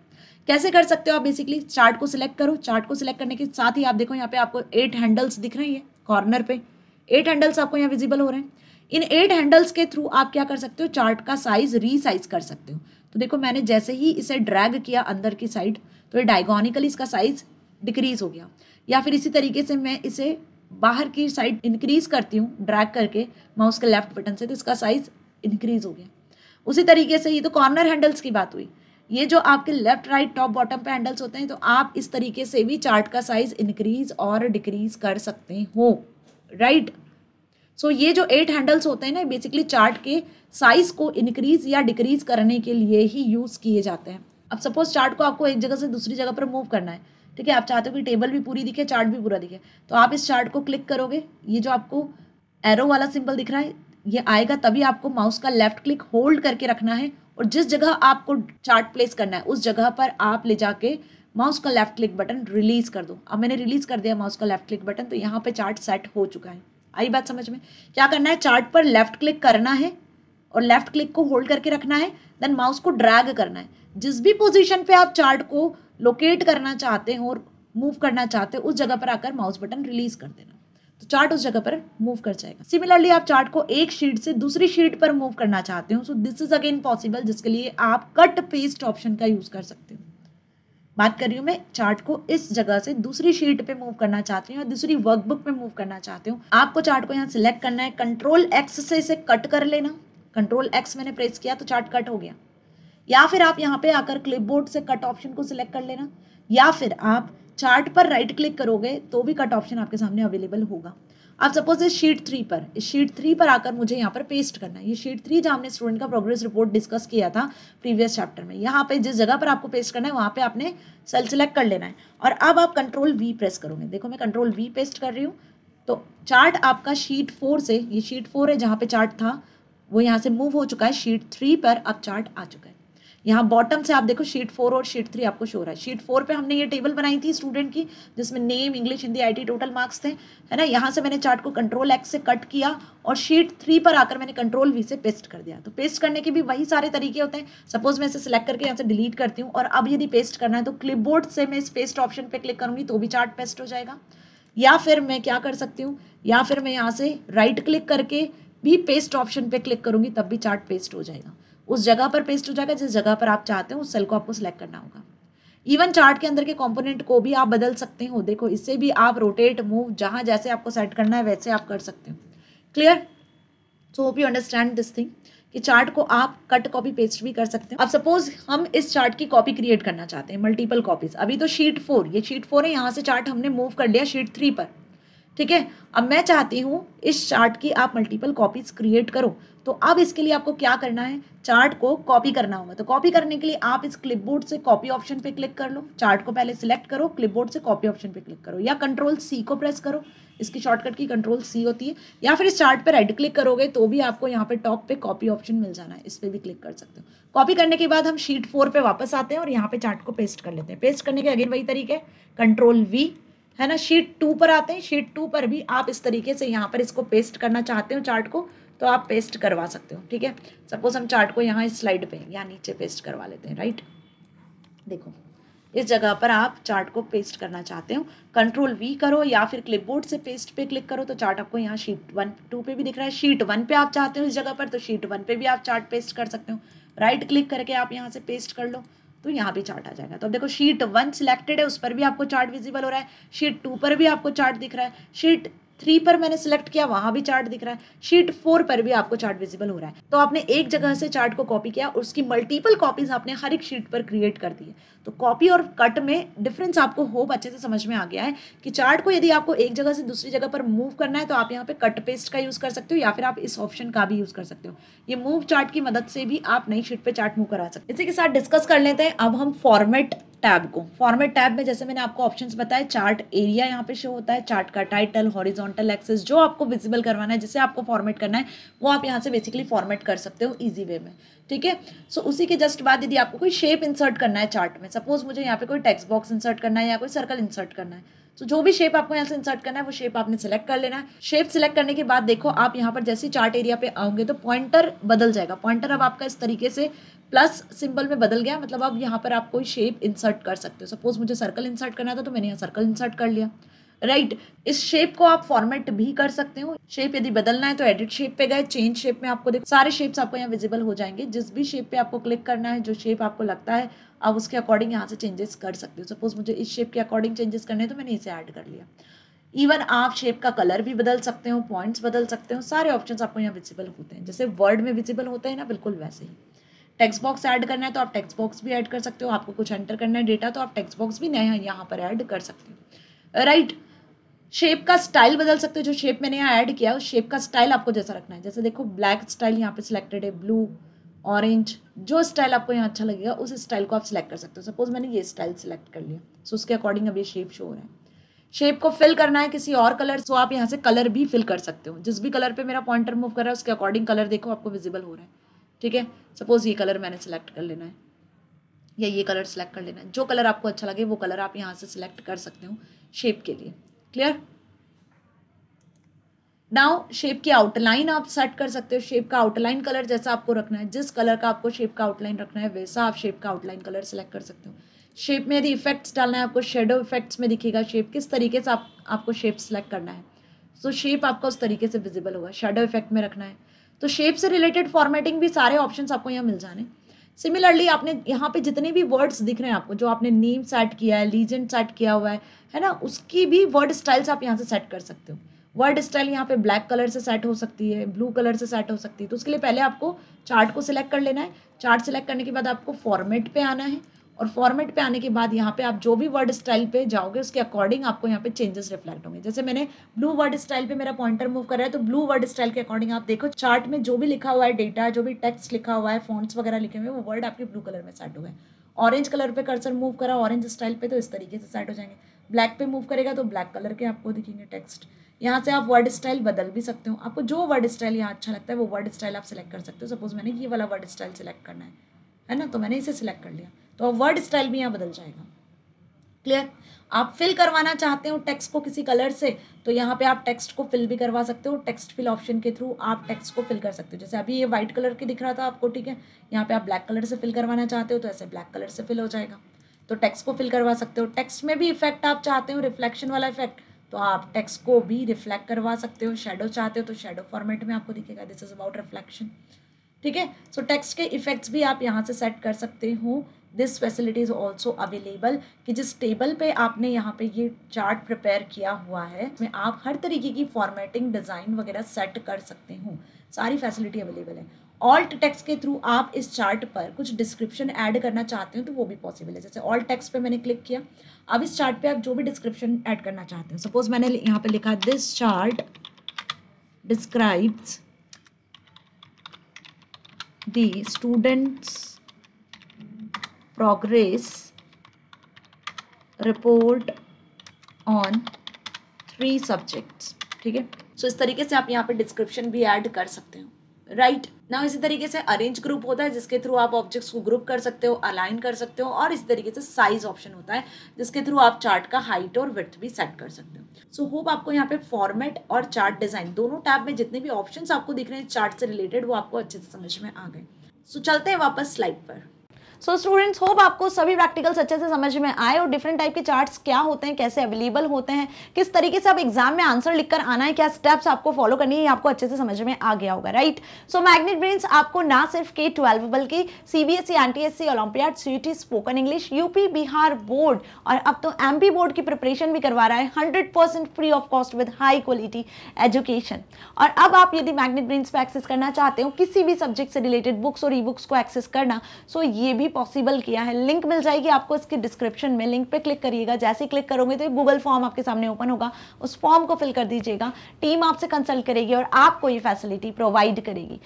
A: कैसे कर सकते हो आप बेसिकली चार्ट को सिलेक्ट करो चार्ट को सिलेक्ट करने के साथ ही आप देखो यहाँ पे आपको एट हैंडल्स दिख रही है कॉर्नर पे एट हैंडल्स आपको यहाँ विजिबल हो रहे हैं इन एट हैंडल्स के थ्रू आप क्या कर सकते हो चार्ट का साइज रीसाइज कर सकते हो तो देखो मैंने जैसे ही इसे ड्रैग किया अंदर की साइड तो ये डायगोनिकली इसका साइज डिक्रीज हो गया या फिर इसी तरीके से मैं इसे बाहर की साइड इंक्रीज करती हूँ ड्रैग करके माउस के लेफ्ट बटन से तो इसका साइज इंक्रीज हो गया उसी तरीके से ये तो कॉर्नर हैंडल्स की बात हुई ये जो आपके लेफ्ट राइट टॉप बॉटम पे हैंडल्स होते हैं तो आप इस तरीके से भी चार्ट का साइज इंक्रीज और डिक्रीज कर सकते हो राइट right? सो so, ये जो एट हैंडल्स होते हैं ना बेसिकली चार्ट के साइज को इंक्रीज या डिक्रीज करने के लिए ही यूज़ किए जाते हैं अब सपोज चार्ट को आपको एक जगह से दूसरी जगह पर मूव करना है ठीक है आप चाहते हो कि टेबल भी पूरी दिखे चार्ट भी पूरा दिखे तो आप इस चार्ट को क्लिक करोगे ये जो आपको एरो वाला सिंबल दिख रहा है ये आएगा तभी आपको माउस का लेफ्ट क्लिक होल्ड करके रखना है और जिस जगह आपको चार्ट प्लेस करना है उस जगह पर आप ले जाके माउस का लेफ्ट क्लिक बटन रिलीज़ कर दो अब मैंने रिलीज़ कर दिया माउस का लेफ्ट क्लिक बटन तो यहाँ पे चार्ट सेट हो चुका है आई बात समझ में क्या करना है चार्ट पर लेफ्ट क्लिक करना है और लेफ्ट क्लिक को होल्ड करके रखना है देन माउस को ड्रैग करना है जिस भी पोजीशन पे आप चार्ट को लोकेट करना चाहते हो और मूव करना चाहते हो उस जगह पर आकर माउस बटन रिलीज कर देना तो चार्ट उस जगह पर मूव कर जाएगा सिमिलरली आप चार्ट को एक शीट से दूसरी शीट पर मूव करना चाहते हो so this is again possible जिसके लिए आप कट पेस्ट ऑप्शन का यूज कर सकते हो बात कर रही हूँ मैं चार्ट को इस जगह से दूसरी शीट पे मूव करना चाहती हूँ या दूसरी वर्कबुक पे मूव करना चाहती हूँ आपको चार्ट को यहाँ सिलेक्ट करना है कंट्रोल एक्स से इसे कट कर लेना कंट्रोल एक्स मैंने प्रेस किया तो चार्ट कट हो गया या फिर आप यहाँ पे आकर क्लिपबोर्ड से कट ऑप्शन को सिलेक्ट कर लेना या फिर आप चार्ट पर राइट क्लिक करोगे तो भी कट ऑप्शन आपके सामने अवेलेबल होगा अब सपोज इस शीट थ्री पर इस शीट थ्री पर आकर मुझे यहाँ पर पेस्ट करना है ये शीट थ्री जहाँ हमने स्टूडेंट का प्रोग्रेस रिपोर्ट डिस्कस किया था प्रीवियस चैप्टर में यहाँ पे जिस जगह पर आपको पेस्ट करना है वहाँ पे आपने सेल सेलेक्ट कर लेना है और अब आप कंट्रोल वी प्रेस करोगे देखो मैं कंट्रोल वी पेस्ट कर रही हूँ तो चार्ट आपका शीट फोर से ये शीट फोर है जहाँ पे चार्ट था वो यहाँ से मूव हो चुका है शीट थ्री पर अब चार्ट आ चुका है यहाँ बॉटम से आप देखो शीट फोर और शीट थ्री आपको शो रहा है शीट फोर पे हमने ये टेबल बनाई थी स्टूडेंट की जिसमें name English Hindi IT total marks थे है ना यहाँ से मैंने चार्ट को कंट्रोल एक्स से कट किया और शीट थ्री पर आकर मैंने कंट्रोल वी से पेस्ट कर दिया तो पेस्ट करने के भी वही सारे तरीके होते हैं सपोज मैं इसे सिलेक्ट करके यहाँ से डिलीट करती हूँ और अब यदि पेस्ट करना है तो क्लिप से मैं इस पेस्ट ऑप्शन पर क्लिक करूँगी तो भी चार्ट पेस्ट हो जाएगा या फिर मैं क्या कर सकती हूँ या फिर मैं यहाँ से राइट क्लिक करके भी पेस्ट ऑप्शन पे क्लिक करूंगी तब भी चार्ट पेस्ट हो जाएगा उस जगह पर पेस्ट हो जाएगा जिस जगह पर आप चाहते हैं उस सेल को आपको सेलेक्ट करना होगा इवन चार्ट के अंदर के कंपोनेंट को भी आप बदल सकते हो देखो इससे भी आप रोटेट मूव जहाँ जैसे आपको सेट करना है वैसे आप कर सकते हो clear so hope you understand this thing कि चार्ट को आप कट कॉपी पेस्ट भी कर सकते हैं अब सपोज हम इस चार्ट की कॉपी क्रिएट करना चाहते हैं मल्टीपल कॉपीज अभी तो शीट फोर ये शीट फोर है यहाँ से चार्ट हमने मूव कर लिया शीट थ्री पर ठीक है अब मैं चाहती हूँ इस चार्ट की आप मल्टीपल कॉपीज क्रिएट करो तो अब इसके लिए आपको क्या करना है चार्ट को कॉपी करना होगा तो कॉपी करने के लिए आप इस क्लिपबोर्ड से कॉपी ऑप्शन पे क्लिक कर लो चार्ट को पहले सिलेक्ट करो क्लिपबोर्ड से कॉपी ऑप्शन पे क्लिक करो या कंट्रोल सी को प्रेस करो इसकी शॉर्टकट की कंट्रोल सी होती है या फिर इस चार्ट पर राइट क्लिक करोगे तो भी आपको यहाँ पे टॉप पे कॉपी ऑप्शन मिल जाना है इस पर भी क्लिक कर सकते हो कॉपी करने के बाद हम शीट फोर पर वापस आते हैं और यहाँ पे चार्ट को पेस्ट कर लेते हैं पेस्ट करने के अगेन वही तरीके कंट्रोल वी है ना शीट टू पर आते हैं शीट टू पर भी आप इस तरीके से यहाँ पर इसको पेस्ट करना चाहते हो चार्ट को तो आप पेस्ट करवा सकते हो ठीक है सपोज हम चार्ट को यहाँ इस स्लाइड पे या नीचे पेस्ट करवा लेते हैं राइट देखो इस जगह पर आप चार्ट को पेस्ट करना चाहते हो कंट्रोल वी करो या फिर क्लिपबोर्ड से पेस्ट पे क्लिक करो तो चार्ट आपको यहाँ शीट वन टू पे भी दिख रहा है शीट वन पे आप चाहते हो इस जगह पर तो शीट वन पे भी आप चार्ट पेस्ट कर सकते हो राइट क्लिक करके आप यहाँ से पेस्ट कर लो तो यहाँ भी चार्ट आ जाएगा तो अब देखो शीट वन सिलेक्टेड है उस पर भी आपको चार्ट विजिबल हो रहा है शीट टू पर भी आपको चार्ट दिख रहा है शीट थ्री पर मैंने सेलेक्ट किया वहां भी चार्ट दिख रहा है शीट फोर पर भी आपको चार्ट विजिबल हो रहा है तो आपने एक जगह से चार्ट को कॉपी किया उसकी मल्टीपल कॉपीज आपने हर एक शीट पर क्रिएट कर दी है तो कॉपी और कट में डिफरेंस आपको होप अच्छे से समझ में आ गया है कि चार्ट को यदि आपको एक जगह से दूसरी जगह पर मूव करना है तो आप यहाँ पे कट पेस्ट का यूज़ कर सकते हो या फिर आप इस ऑप्शन का भी यूज़ कर सकते हो ये मूव चार्ट की मदद से भी आप नई शीट पर चार्ट मूव करा सकते इसी के साथ डिस्कस कर लेते हैं अब हम फॉर्मेट टैब को फॉर्मेट टैब में जैसे मैंने आपको ऑप्शंस बताए चार्ट एरिया यहाँ पे शो होता है चार्ट का टाइटल हॉरिजॉन्टल एक्सेस जो आपको विजिबल करवाना है जिसे आपको फॉर्मेट करना है वो आप यहाँ से बेसिकली फॉर्मेट कर सकते हो इजी वे में ठीक है सो उसी के जस्ट बाद यदि आपको कोई शेप इंसर्ट करना है चार्ट में सपोज मुझे यहाँ पे कोई टेक्स बॉक्स इंसर्ट करना है या कोई सर्कल इंसर्ट करना है सो तो so, जो भी शेप आपको यहाँ से इंसर्ट करना है वो शेप आपने सेलेक्ट कर लेना है शेप सेलेक्ट करने के बाद देखो आप यहाँ पर जैसे चार्ट एरिया पे आओगे तो पॉइंटर बदल जाएगा पॉइंटर अब आपका इस तरीके से प्लस सिंबल में बदल गया मतलब अब यहाँ पर आप कोई शेप इंसर्ट कर सकते हो सपोज मुझे सर्कल इंसर्ट करना था तो मैंने यहाँ सर्कल इंसर्ट कर लिया राइट right. इस शेप को आप फॉर्मेट भी कर सकते हो शेप यदि बदलना है तो एडिट शेप पे गए चेंज शेप में आपको देख सारे शेप्स आपको यहाँ विजिबल हो जाएंगे जिस भी शेप पे आपको क्लिक करना है जो शेप आपको लगता है आप उसके अकॉर्डिंग यहाँ से चेंजेस कर सकते हो सपोज मुझे इस शेप के अकॉर्डिंग चेंजेस करने तो मैंने इसे ऐड कर लिया इवन आप शेप का कलर भी बदल सकते हो पॉइंट्स बदल सकते हो सारे ऑप्शन आपको यहाँ विजिबल होते हैं जैसे वर्ड में विजिबल होते हैं ना बिल्कुल वैसे ही टेक्स्ट बॉक्स ऐड करना है तो आप टेक्स्ट बॉक्स भी ऐड कर सकते हो आपको कुछ एंटर करना है डेटा तो आप टेक्स्ट बॉक्स भी नया यहाँ पर ऐड कर सकते हो राइट शेप का स्टाइल बदल सकते हो जो शेप मैंने यहाँ ऐड किया उस शेप का स्टाइल आपको जैसा रखना है जैसे देखो ब्लैक स्टाइल यहाँ पे सिलेक्टेड है ब्लू ऑरेंज जो स्टाइल आपको यहाँ अच्छा लगेगा उस स्टाइल को आप सिलेक्ट कर सकते हो सपोज मैंने ये स्टाइल सिलेक्ट कर लिया सो उसके अकॉर्डिंग अब ये शेप शो हो रहा है शेप को फिल करना है किसी और कलर सो आप यहाँ से कलर भी फिल कर सकते हो जिस भी कलर पे मेरा पॉइंटर मूव कर रहा है उसके अकॉर्डिंग कलर देखो आपको विजिबल हो रहा है ठीक है सपोज़ ये कलर मैंने सेलेक्ट कर लेना है या ये कलर सेलेक्ट कर लेना है जो कलर आपको अच्छा लगे वो कलर आप यहाँ से सिलेक्ट कर सकते हो शेप के लिए क्लियर नाउ शेप की आउटलाइन आप सेट कर सकते हो शेप का आउटलाइन कलर जैसा आपको रखना है जिस कलर का आपको शेप का आउटलाइन रखना है वैसा आप शेप का आउटलाइन कलर सेलेक्ट कर सकते हो शेप में यदि इफेक्ट्स डालना है आपको शेडो इफेक्ट्स में दिखेगा शेप किस तरीके से आप आपको शेप सेलेक्ट करना है सो so, शेप आपका उस तरीके से विजिबल होगा शेडो इफेक्ट में रखना है तो शेप से रिलेटेड फॉर्मेटिंग भी सारे ऑप्शन आपको यहाँ मिल जाने सिमिलरली आपने यहाँ पे जितने भी वर्ड्स दिख रहे हैं आपको जो आपने नेम सेट किया है लीजेंड सेट किया हुआ है है ना उसकी भी वर्ड स्टाइल्स आप यहाँ से सेट कर सकते हो वर्ड स्टाइल यहाँ पे ब्लैक कलर से सेट हो सकती है ब्लू कलर से सेट हो सकती है तो उसके लिए पहले आपको चार्ट को सिलेक्ट कर लेना है चार्ट सेलेक्ट करने के बाद आपको फॉर्मेट पे आना है और फॉर्मेट पे आने के बाद यहाँ पे आप जो भी वर्ड स्टाइल पे जाओगे उसके अकॉर्डिंग आपको यहाँ पे चेंजेस रिफ्लेक्ट होंगे जैसे मैंने ब्लू वर्ड स्टाइल पे मेरा पॉइंटर मूव कर रहा है तो ब्लू वर्ड स्टाइल के अकॉर्डिंग आप देखो चार्ट में जो भी लिखा हुआ है डेटा जो भी टेक्स्ट लिखा हुआ है फोन वगैरह लिखे हुए वो वर्ड आपके ब्लू कलर में सेट हो गए ऑरेंज कलर पे कर्सर मूव करा ऑरेंज स्टाइल पे तो इस तरीके से सेट हो जाएंगे ब्लैक पे मूव करेगा तो ब्लैक कलर के आपको दिखेंगे टेक्स्ट यहाँ से आप वर्ड स्टाइल बदल भी सकते हो आपको जो वर्ड स्टाइल यहाँ अच्छा लगता है वो वर्ड स्टाइल आप सिलेक्ट कर सकते हो सपोज मैंने ये वाला वर्ड स्टाइल सिलेक्ट करना है है ना तो मैंने इसे सिलेक्ट कर लिया तो वर्ड स्टाइल भी यहाँ बदल जाएगा क्लियर आप फिल करवाना चाहते हो टेक्स्ट को किसी कलर से तो यहाँ पे आप टेक्स्ट को फिल भी करवा सकते हो टेक्स्ट फिल ऑप्शन के थ्रू आप टेक्स्ट को फिल कर सकते हो जैसे अभी ये व्हाइट कलर के दिख रहा था आपको ठीक है यहाँ पे आप ब्लैक कलर से फिल करवाना चाहते हो तो ऐसे ब्लैक कलर से फिल हो जाएगा तो टेक्स्ट को फिल करवा सकते हो टेक्स्ट में भी इफेक्ट आप चाहते हो रिफ्लेक्शन वाला इफेक्ट तो आप टेक्स्ट को भी रिफ्लेक्ट करवा सकते हो शेडो चाहते हो तो शेडो फॉर्मेट में आपको दिखेगा दिस इज अबाउट रिफ्लेक्शन ठीक है सो टेक्स्ट के इफेक्ट्स भी आप यहाँ से सेट कर सकते हो this facility is also available कि जिस टेबल पे आपने यहाँ पे ये चार्ट प्रिपेयर किया हुआ है इसमें आप हर तरीके की फॉर्मेटिंग डिज़ाइन वगैरह सेट कर सकते हो सारी फैसिलिटी अवेलेबल है ऑल्ट टेक्स्ट के थ्रू आप इस चार्ट पर कुछ डिस्क्रिप्शन ऐड करना चाहते हो तो वो भी पॉसिबल है जैसे ऑल टेक्स्ट पे मैंने क्लिक किया अब इस चार्ट पे आप जो भी डिस्क्रिप्शन ऐड करना चाहते हो सपोज मैंने यहाँ पे लिखा this chart describes the students progress report on three subjects ठीक है सो इस तरीके से आप यहाँ पे description भी add कर सकते हो राइट right. ना इसी तरीके से अरेंज ग्रुप होता है जिसके थ्रू आप ऑब्जेक्ट्स को ग्रुप कर सकते हो अलाइन कर सकते हो और इस तरीके से साइज ऑप्शन होता है जिसके थ्रू आप चार्ट का हाइट और विथ भी सेट कर सकते हो सो so, होप आपको यहाँ पे फॉर्मेट और चार्ट डिजाइन दोनों टैब में जितने भी ऑप्शंस आपको दिख रहे हैं चार्ट से रिलेटेड वो आपको अच्छे से समझ में आ गए सो so, चलते हैं वापस स्लाइड पर सो स्टूडेंट्स होप आपको सभी प्रैक्टिकल्स अच्छे से समझ में आए और डिफरेंट टाइप के चार्ट्स क्या होते हैं कैसे अवेलेबल होते हैं किस तरीके से आप एग्जाम में आंसर लिखकर आना है क्या स्टेप्स आपको फॉलो करनी है आपको अच्छे से समझ में आ गया होगा राइट सो मैग्नेट ब्रेन्स आपको ना सिर्फ के ट्वेल्व बल्कि CBSE C olympiad CUET spoken English UP Bihar board और अब तो एमपी बोर्ड की प्रिपरेशन भी करवा रहा है hundred percent free of cost with high quality education और अब आप यदि मैग्नेट ब्रेन्स पर एक्सेस करना चाहते हो किसी भी सब्जेक्ट से रिलेटेड बुक्स और ई बुक्स को एक्सेस करना सो ये भी पॉसिबल किया है लिंक मिल जाएगी आपको इसके डिस्क्रिप्शन में लिंक पे क्लिक करिएगा जैसे क्लिक करोगे तो गूगल फॉर्म आपके सामने ओपन होगा उस फॉर्म को फिल कर दीजिएगा टीम आपसे कंसल्ट करेगी और आपको ये फैसिलिटी प्रोवाइड करेगी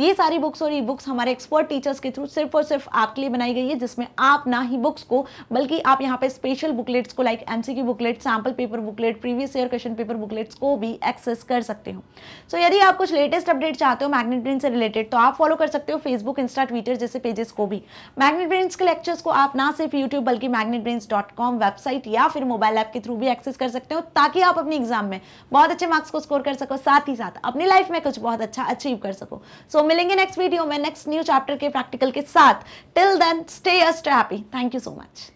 A: ये सारी बुक्स और ई बुक्स हमारे एक्सपर्ट टीचर्स के थ्रू सिर्फ और सिर्फ आपके लिए बनाई गई है जिसमें आप ना ही बुक्स को बल्कि आप यहाँ पे स्पेशल बुकलेट्स को like MCQ booklet sample paper booklet previous year question paper booklets को भी एक्सेस कर सकते हो सो so, यदि आप कुछ लेटेस्ट अपडेट चाहते हो मैग्नेट ब्रेन से रिलेटेड तो आप फॉलो कर सकते हो फेसबुक इंस्टा ट्विटर जैसे पेजेस को भी मैग्नेट ब्रेन्स के लेक्चर्स को आप ना सिर्फ यूट्यूब बल्कि मैग्नेट वेबसाइट या फिर मोबाइल ऐप के थ्रू भी एक्सेस कर सकते हो ताकि आप अपने एग्जाम में बहुत अच्छे मार्क्स को स्कोर कर सको साथ ही साथ अपनी लाइफ में कुछ बहुत अच्छा अचीव कर सको सो so, मिलेंगे नेक्स्ट वीडियो में नेक्स्ट न्यू चैप्टर के प्रैक्टिकल के साथ टिल देन स्टे अस्ट happy thank you so much